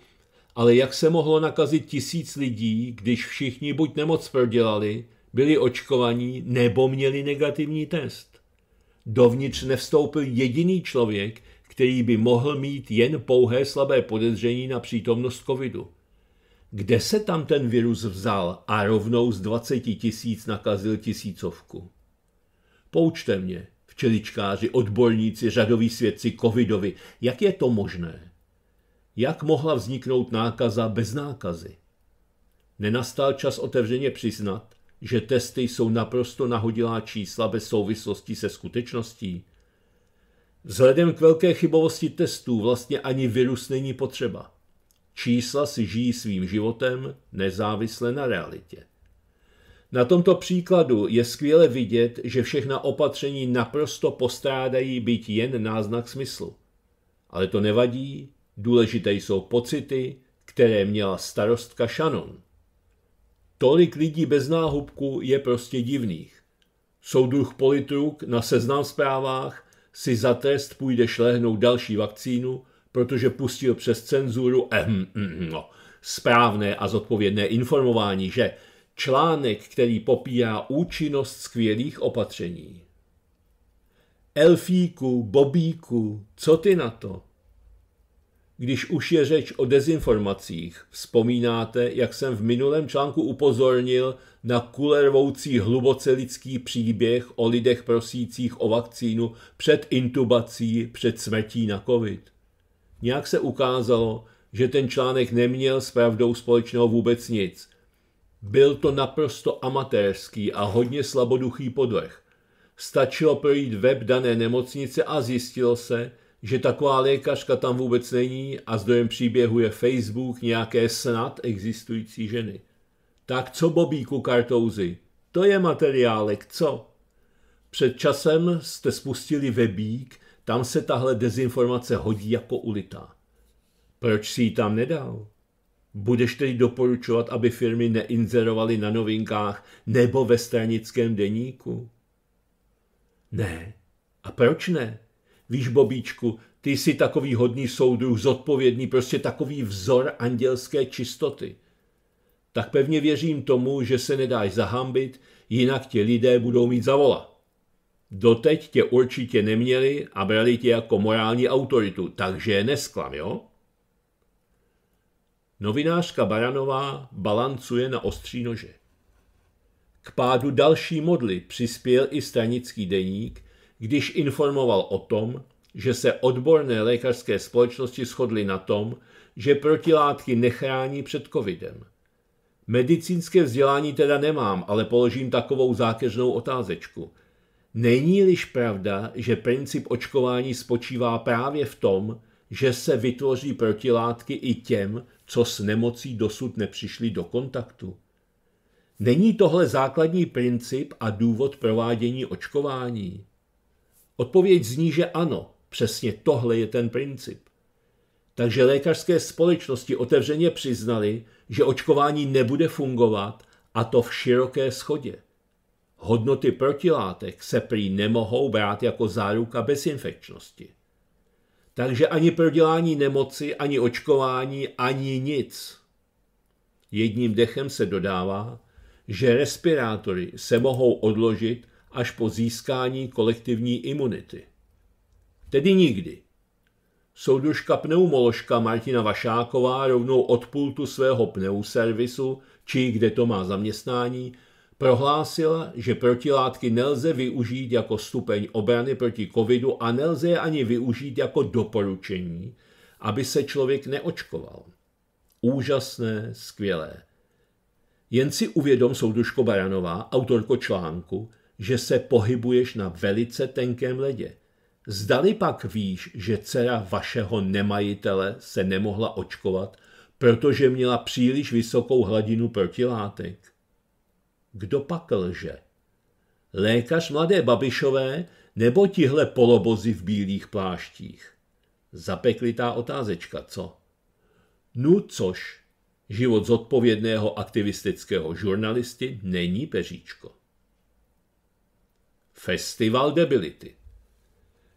[SPEAKER 1] ale jak se mohlo nakazit tisíc lidí, když všichni buď nemoc prodělali, byli očkovaní nebo měli negativní test? Dovnitř nevstoupil jediný člověk, který by mohl mít jen pouhé slabé podezření na přítomnost covidu. Kde se tam ten virus vzal a rovnou z 20 tisíc nakazil tisícovku? Poučte mě, včeličkáři, odbojníci, řadoví svědci covidovi. Jak je to možné? Jak mohla vzniknout nákaza bez nákazy? Nenastal čas otevřeně přiznat, že testy jsou naprosto nahodilá čísla bez souvislosti se skutečností? Vzhledem k velké chybovosti testů vlastně ani virus není potřeba. Čísla si žijí svým životem nezávisle na realitě. Na tomto příkladu je skvěle vidět, že všechna opatření naprosto postrádají být jen náznak smyslu. Ale to nevadí, důležité jsou pocity, které měla starostka Shannon. Tolik lidí bez náhubku je prostě divných. Soudruh Politruk na seznam zprávách si za trest půjde šlehnout další vakcínu, protože pustil přes cenzuru ehm, ehm, no, správné a zodpovědné informování, že článek, který popírá účinnost skvělých opatření. Elfíku, Bobíku, co ty na to? Když už je řeč o dezinformacích, vzpomínáte, jak jsem v minulém článku upozornil na kulervoucí hluboce lidský příběh o lidech prosících o vakcínu před intubací, před smrtí na covid. Nějak se ukázalo, že ten článek neměl s pravdou společného vůbec nic, byl to naprosto amatérský a hodně slaboduchý podvrh. Stačilo projít web dané nemocnice a zjistilo se, že taková lékařka tam vůbec není a zdrojem příběhu je Facebook nějaké snad existující ženy. Tak co Bobíku kartouzi? To je materiálek, co? Před časem jste spustili webík, tam se tahle dezinformace hodí jako ulitá. Proč si ji tam nedal? Budeš tedy doporučovat, aby firmy neinzerovaly na novinkách nebo ve stranickém deníku? Ne. A proč ne? Víš, Bobíčku, ty jsi takový hodný soudruh, zodpovědný, prostě takový vzor andělské čistoty. Tak pevně věřím tomu, že se nedáš zahambit, jinak tě lidé budou mít zavola. Doteď tě určitě neměli a brali tě jako morální autoritu, takže nesklam, jo? Novinářka Baranová balancuje na ostří nože. K pádu další modly přispěl i stranický deník, když informoval o tom, že se odborné lékařské společnosti shodly na tom, že protilátky nechrání před covidem. Medicínské vzdělání teda nemám, ale položím takovou zákeřnou otázečku. Není-liž pravda, že princip očkování spočívá právě v tom, že se vytvoří protilátky i těm, co s nemocí dosud nepřišli do kontaktu. Není tohle základní princip a důvod provádění očkování? Odpověď zní, že ano, přesně tohle je ten princip. Takže lékařské společnosti otevřeně přiznali, že očkování nebude fungovat a to v široké schodě. Hodnoty protilátek se prý nemohou brát jako záruka bezinfekčnosti. Takže ani prodělání nemoci, ani očkování, ani nic. Jedním dechem se dodává, že respirátory se mohou odložit až po získání kolektivní imunity. Tedy nikdy. Souduška pneumoložka Martina Vašáková rovnou od pultu svého pneuservisu, či kde to má zaměstnání, prohlásila, že protilátky nelze využít jako stupeň obrany proti covidu a nelze je ani využít jako doporučení, aby se člověk neočkoval. Úžasné, skvělé. Jen si uvědom, souduško Baranová, autorko článku, že se pohybuješ na velice tenkém ledě. Zdali pak víš, že dcera vašeho nemajitele se nemohla očkovat, protože měla příliš vysokou hladinu protilátek? Kdo pak lže? Lékař mladé Babišové nebo tihle polobozy v bílých pláštích? Zapeklitá otázečka, co? No což, život zodpovědného aktivistického žurnalisty není peříčko. Festival debility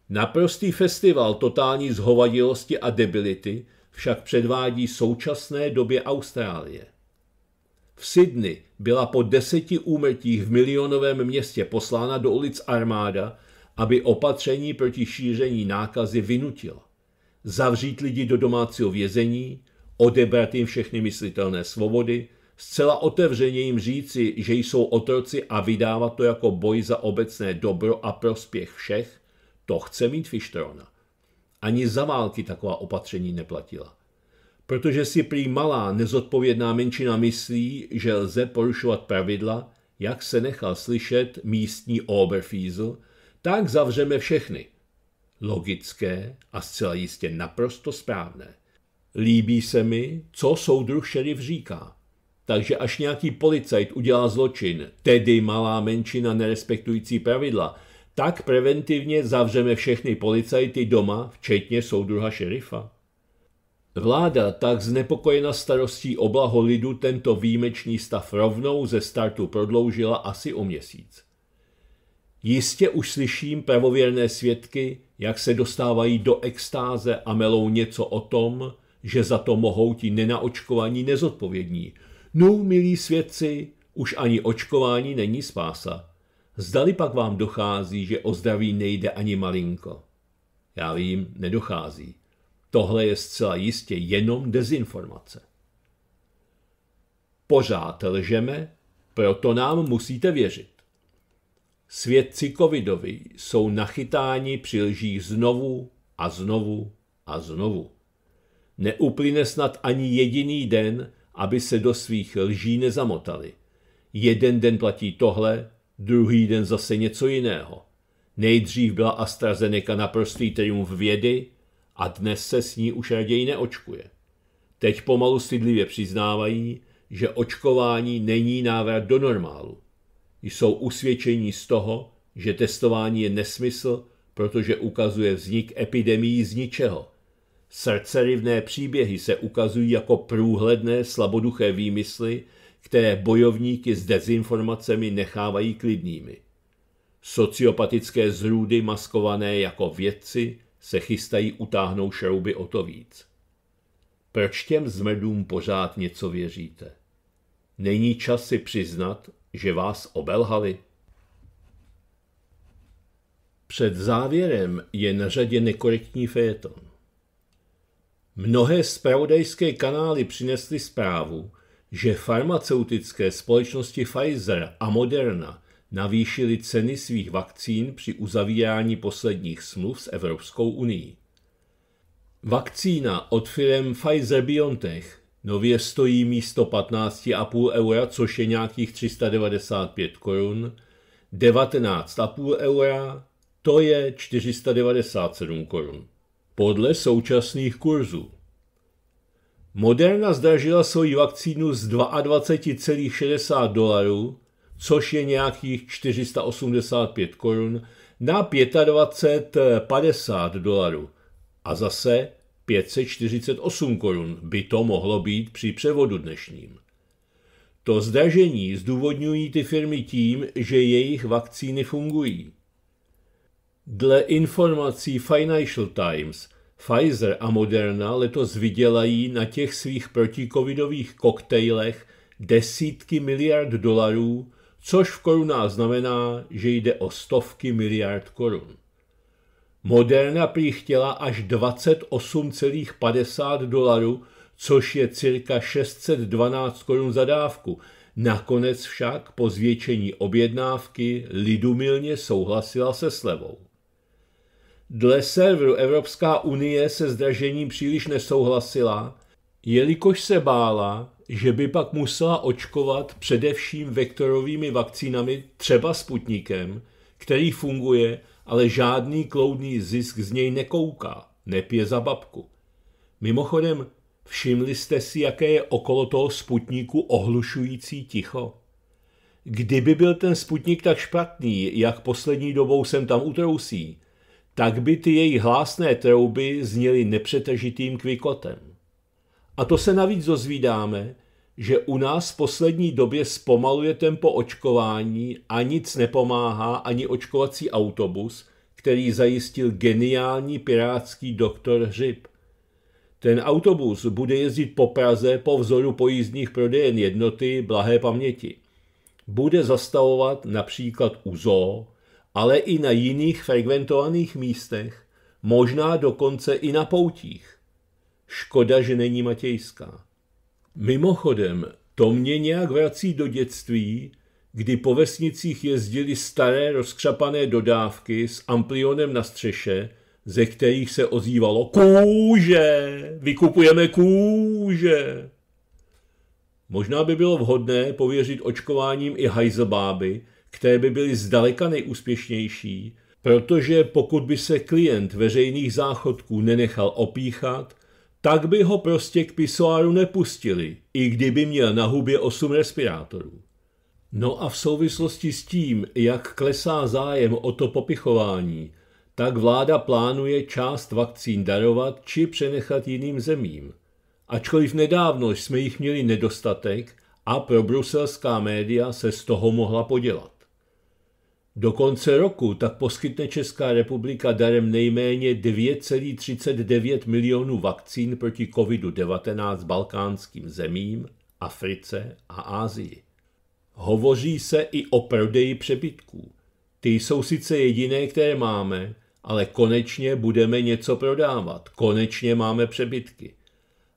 [SPEAKER 1] Naprostý festival totální zhovadilosti a debility však předvádí současné době Austrálie. V Sydney byla po deseti úmrtích v milionovém městě poslána do ulic armáda, aby opatření proti šíření nákazy vynutila. Zavřít lidi do domácího vězení, odebrat jim všechny myslitelné svobody, zcela otevřeně jim říci, že jsou otroci a vydávat to jako boj za obecné dobro a prospěch všech, to chce mít Fishtrona. Ani za války taková opatření neplatila. Protože si prý malá nezodpovědná menšina myslí, že lze porušovat pravidla, jak se nechal slyšet místní Oberfiesel, tak zavřeme všechny. Logické a zcela jistě naprosto správné. Líbí se mi, co soudruh šerif říká. Takže až nějaký policajt udělá zločin, tedy malá menšina nerespektující pravidla, tak preventivně zavřeme všechny policajty doma, včetně soudruha šerifa. Vláda tak znepokojena starostí oblaho lidu tento výjimečný stav rovnou ze startu prodloužila asi o měsíc. Jistě už slyším pravověrné svědky, jak se dostávají do extáze a melou něco o tom, že za to mohou ti nenaočkovaní nezodpovědní. No, milí svědci, už ani očkování není spása. Zdali pak vám dochází, že o zdraví nejde ani malinko? Já vím, nedochází. Tohle je zcela jistě jenom dezinformace. Pořád lžeme, proto nám musíte věřit. Svědci covidovi jsou nachytáni při lžích znovu a znovu a znovu. Neuplyne snad ani jediný den, aby se do svých lží nezamotali. Jeden den platí tohle, druhý den zase něco jiného. Nejdřív byla AstraZeneca naprostý triumf vědy, a dnes se s ní už raději neočkuje. Teď pomalu stydlivě přiznávají, že očkování není návrat do normálu. Jsou usvědčení z toho, že testování je nesmysl, protože ukazuje vznik epidemii z ničeho. Srdcerivné příběhy se ukazují jako průhledné slaboduché výmysly, které bojovníky s dezinformacemi nechávají klidnými. Sociopatické zrůdy maskované jako vědci, se chystají utáhnout šrouby o to víc. Proč těm zmrdům pořád něco věříte? Není čas si přiznat, že vás obelhali? Před závěrem je na řadě nekorektní fejeton. Mnohé zpravodajské kanály přinesly zprávu, že farmaceutické společnosti Pfizer a Moderna navýšili ceny svých vakcín při uzavírání posledních smluv s Evropskou unii. Vakcína od firm Pfizer-BioNTech nově stojí místo 15,5 eura, což je nějakých 395 korun, 19,5 eura, to je 497 korun. Podle současných kurzů. Moderna zdražila svoji vakcínu z 22,60 dolarů což je nějakých 485 korun, na 25,50 dolarů. A zase 548 korun by to mohlo být při převodu dnešním. To zdražení zdůvodňují ty firmy tím, že jejich vakcíny fungují. Dle informací Financial Times Pfizer a Moderna letos vydělají na těch svých protikovidových koktejlech desítky miliard dolarů což v korunách znamená, že jde o stovky miliard korun. Moderna prý chtěla až 28,50 dolarů, což je cirka 612 korun za dávku. Nakonec však po zvětšení objednávky lidumilně souhlasila se slevou. Dle serveru Evropská unie se zdražením příliš nesouhlasila, jelikož se bála, že by pak musela očkovat především vektorovými vakcínami, třeba Sputnikem, který funguje, ale žádný kloudný zisk z něj nekouká, nepije za babku. Mimochodem, všimli jste si, jaké je okolo toho Sputníku ohlušující ticho? Kdyby byl ten Sputnik tak špatný, jak poslední dobou jsem tam utrousí, tak by ty její hlásné trouby zněly nepřetržitým kvikotem. A to se navíc dozvídáme, že u nás v poslední době zpomaluje tempo očkování a nic nepomáhá ani očkovací autobus, který zajistil geniální pirátský doktor Hřib. Ten autobus bude jezdit po Praze po vzoru pojízdních prodejen jednoty blahé paměti. Bude zastavovat například u zoo, ale i na jiných frekventovaných místech, možná dokonce i na poutích. Škoda, že není matějská. Mimochodem, to mě nějak vrací do dětství, kdy po vesnicích jezdili staré rozkřapané dodávky s amplionem na střeše, ze kterých se ozývalo kůže, vykupujeme kůže. Možná by bylo vhodné pověřit očkováním i hajzlbáby, které by byly zdaleka nejúspěšnější, protože pokud by se klient veřejných záchodků nenechal opíchat, tak by ho prostě k pisoáru nepustili, i kdyby měl na hubě 8 respirátorů. No a v souvislosti s tím, jak klesá zájem o to popichování, tak vláda plánuje část vakcín darovat či přenechat jiným zemím. Ačkoliv nedávno jsme jich měli nedostatek a pro bruselská média se z toho mohla podělat. Do konce roku tak poskytne Česká republika darem nejméně 2,39 milionů vakcín proti COVID-19 balkánským zemím, Africe a Ázii. Hovoří se i o prodeji přebytků. Ty jsou sice jediné, které máme, ale konečně budeme něco prodávat, konečně máme přebytky.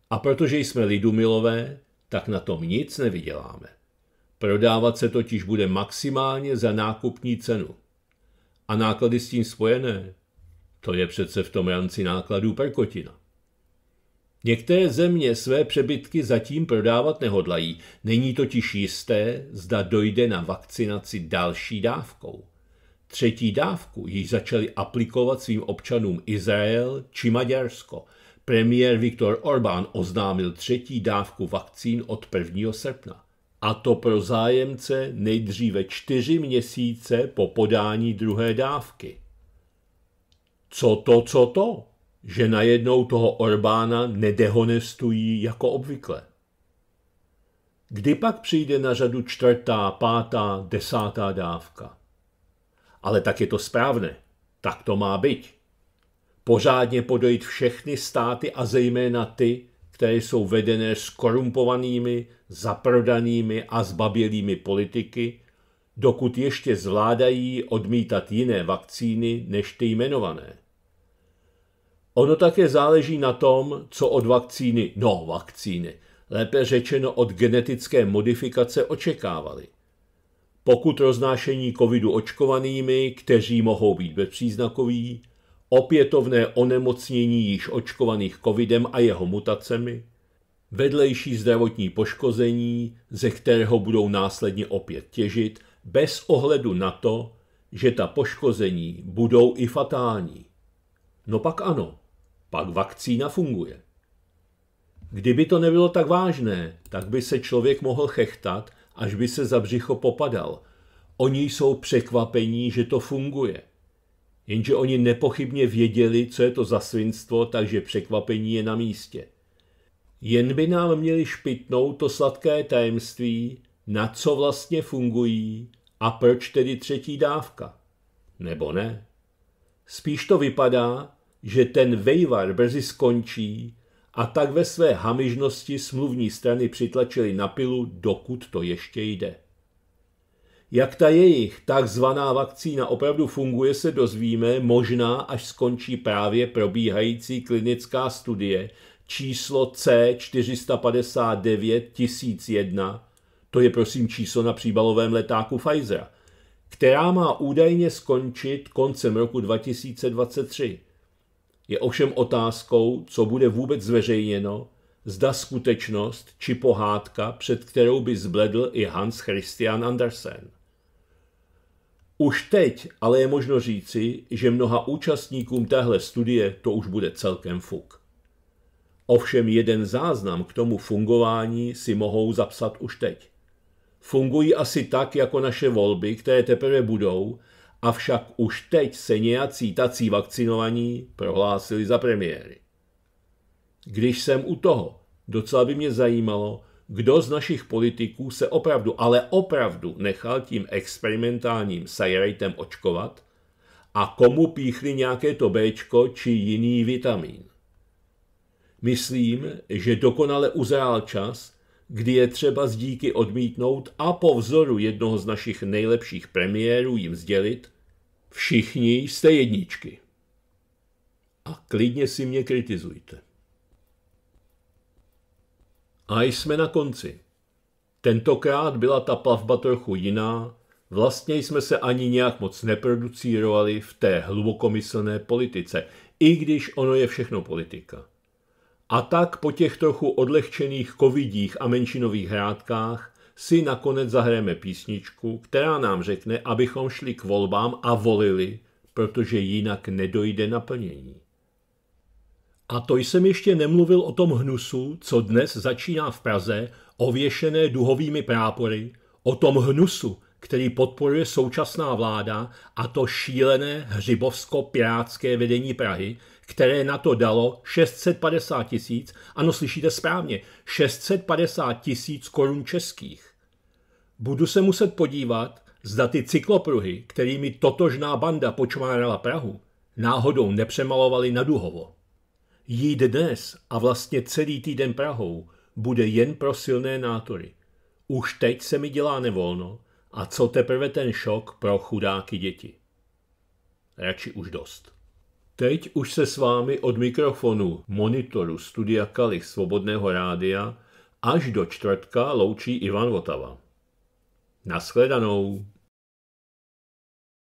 [SPEAKER 1] A protože jsme lidumilové, tak na tom nic nevyděláme. Prodávat se totiž bude maximálně za nákupní cenu. A náklady s tím spojené? To je přece v tom ranci nákladů prkotina. Některé země své přebytky zatím prodávat nehodlají, není totiž jisté, zda dojde na vakcinaci další dávkou. Třetí dávku již začali aplikovat svým občanům Izrael či Maďarsko. Premiér Viktor Orbán oznámil třetí dávku vakcín od 1. srpna a to pro zájemce nejdříve čtyři měsíce po podání druhé dávky. Co to, co to, že najednou toho Orbána nedehonestují jako obvykle? Kdy pak přijde na řadu čtvrtá, pátá, desátá dávka? Ale tak je to správné. Tak to má být. Pořádně podojit všechny státy a zejména ty, které jsou vedené skorumpovanými, zaprodanými a zbabělými politiky, dokud ještě zvládají odmítat jiné vakcíny než ty jmenované. Ono také záleží na tom, co od vakcíny, no vakcíny, lépe řečeno od genetické modifikace očekávali. Pokud roznášení covidu očkovanými, kteří mohou být bezpříznakoví, opětovné onemocnění již očkovaných covidem a jeho mutacemi, vedlejší zdravotní poškození, ze kterého budou následně opět těžit, bez ohledu na to, že ta poškození budou i fatální. No pak ano, pak vakcína funguje. Kdyby to nebylo tak vážné, tak by se člověk mohl chechtat, až by se za břicho popadal. Oni jsou překvapení, že to funguje. Jenže oni nepochybně věděli, co je to za svinstvo, takže překvapení je na místě. Jen by nám měli špitnout to sladké tajemství, na co vlastně fungují a proč tedy třetí dávka. Nebo ne? Spíš to vypadá, že ten vejvar brzy skončí a tak ve své hamižnosti smluvní strany přitlačili na pilu, dokud to ještě jde. Jak ta jejich takzvaná vakcína opravdu funguje, se dozvíme možná, až skončí právě probíhající klinická studie číslo C459 to je prosím číslo na příbalovém letáku Pfizera, která má údajně skončit koncem roku 2023. Je ovšem otázkou, co bude vůbec zveřejněno, zda skutečnost či pohádka, před kterou by zbledl i Hans Christian Andersen. Už teď ale je možno říci, že mnoha účastníkům téhle studie to už bude celkem fuk. Ovšem jeden záznam k tomu fungování si mohou zapsat už teď. Fungují asi tak jako naše volby, které teprve budou, avšak už teď se nějací tací vakcinovaní prohlásili za premiéry. Když jsem u toho, docela by mě zajímalo, kdo z našich politiků se opravdu, ale opravdu nechal tím experimentálním sajrejtem očkovat a komu píchli nějaké to Bčko či jiný vitamin. Myslím, že dokonale uzrál čas, kdy je třeba z díky odmítnout a po vzoru jednoho z našich nejlepších premiérů jim sdělit, všichni jste jedničky. A klidně si mě kritizujte. A jsme na konci. Tentokrát byla ta plavba trochu jiná, vlastně jsme se ani nějak moc neproducírovali v té hlubokomyslné politice, i když ono je všechno politika. A tak po těch trochu odlehčených covidích a menšinových hrádkách si nakonec zahrajeme písničku, která nám řekne, abychom šli k volbám a volili, protože jinak nedojde naplnění. A to jsem ještě nemluvil o tom hnusu, co dnes začíná v Praze, ověšené duhovými prápory, o tom hnusu, který podporuje současná vláda a to šílené hřibovsko-pirátské vedení Prahy, které na to dalo 650 tisíc, ano slyšíte správně, 650 tisíc korun českých. Budu se muset podívat, zda ty cyklopruhy, kterými totožná banda počmárala Prahu, náhodou nepřemalovali na Duhovo. Jít dnes a vlastně celý týden Prahou bude jen pro silné nátory. Už teď se mi dělá nevolno a co teprve ten šok pro chudáky děti. Radši už dost. Teď už se s vámi od mikrofonu monitoru Studia Kalich Svobodného rádia až do čtvrtka loučí Ivan Votava. Naschledanou.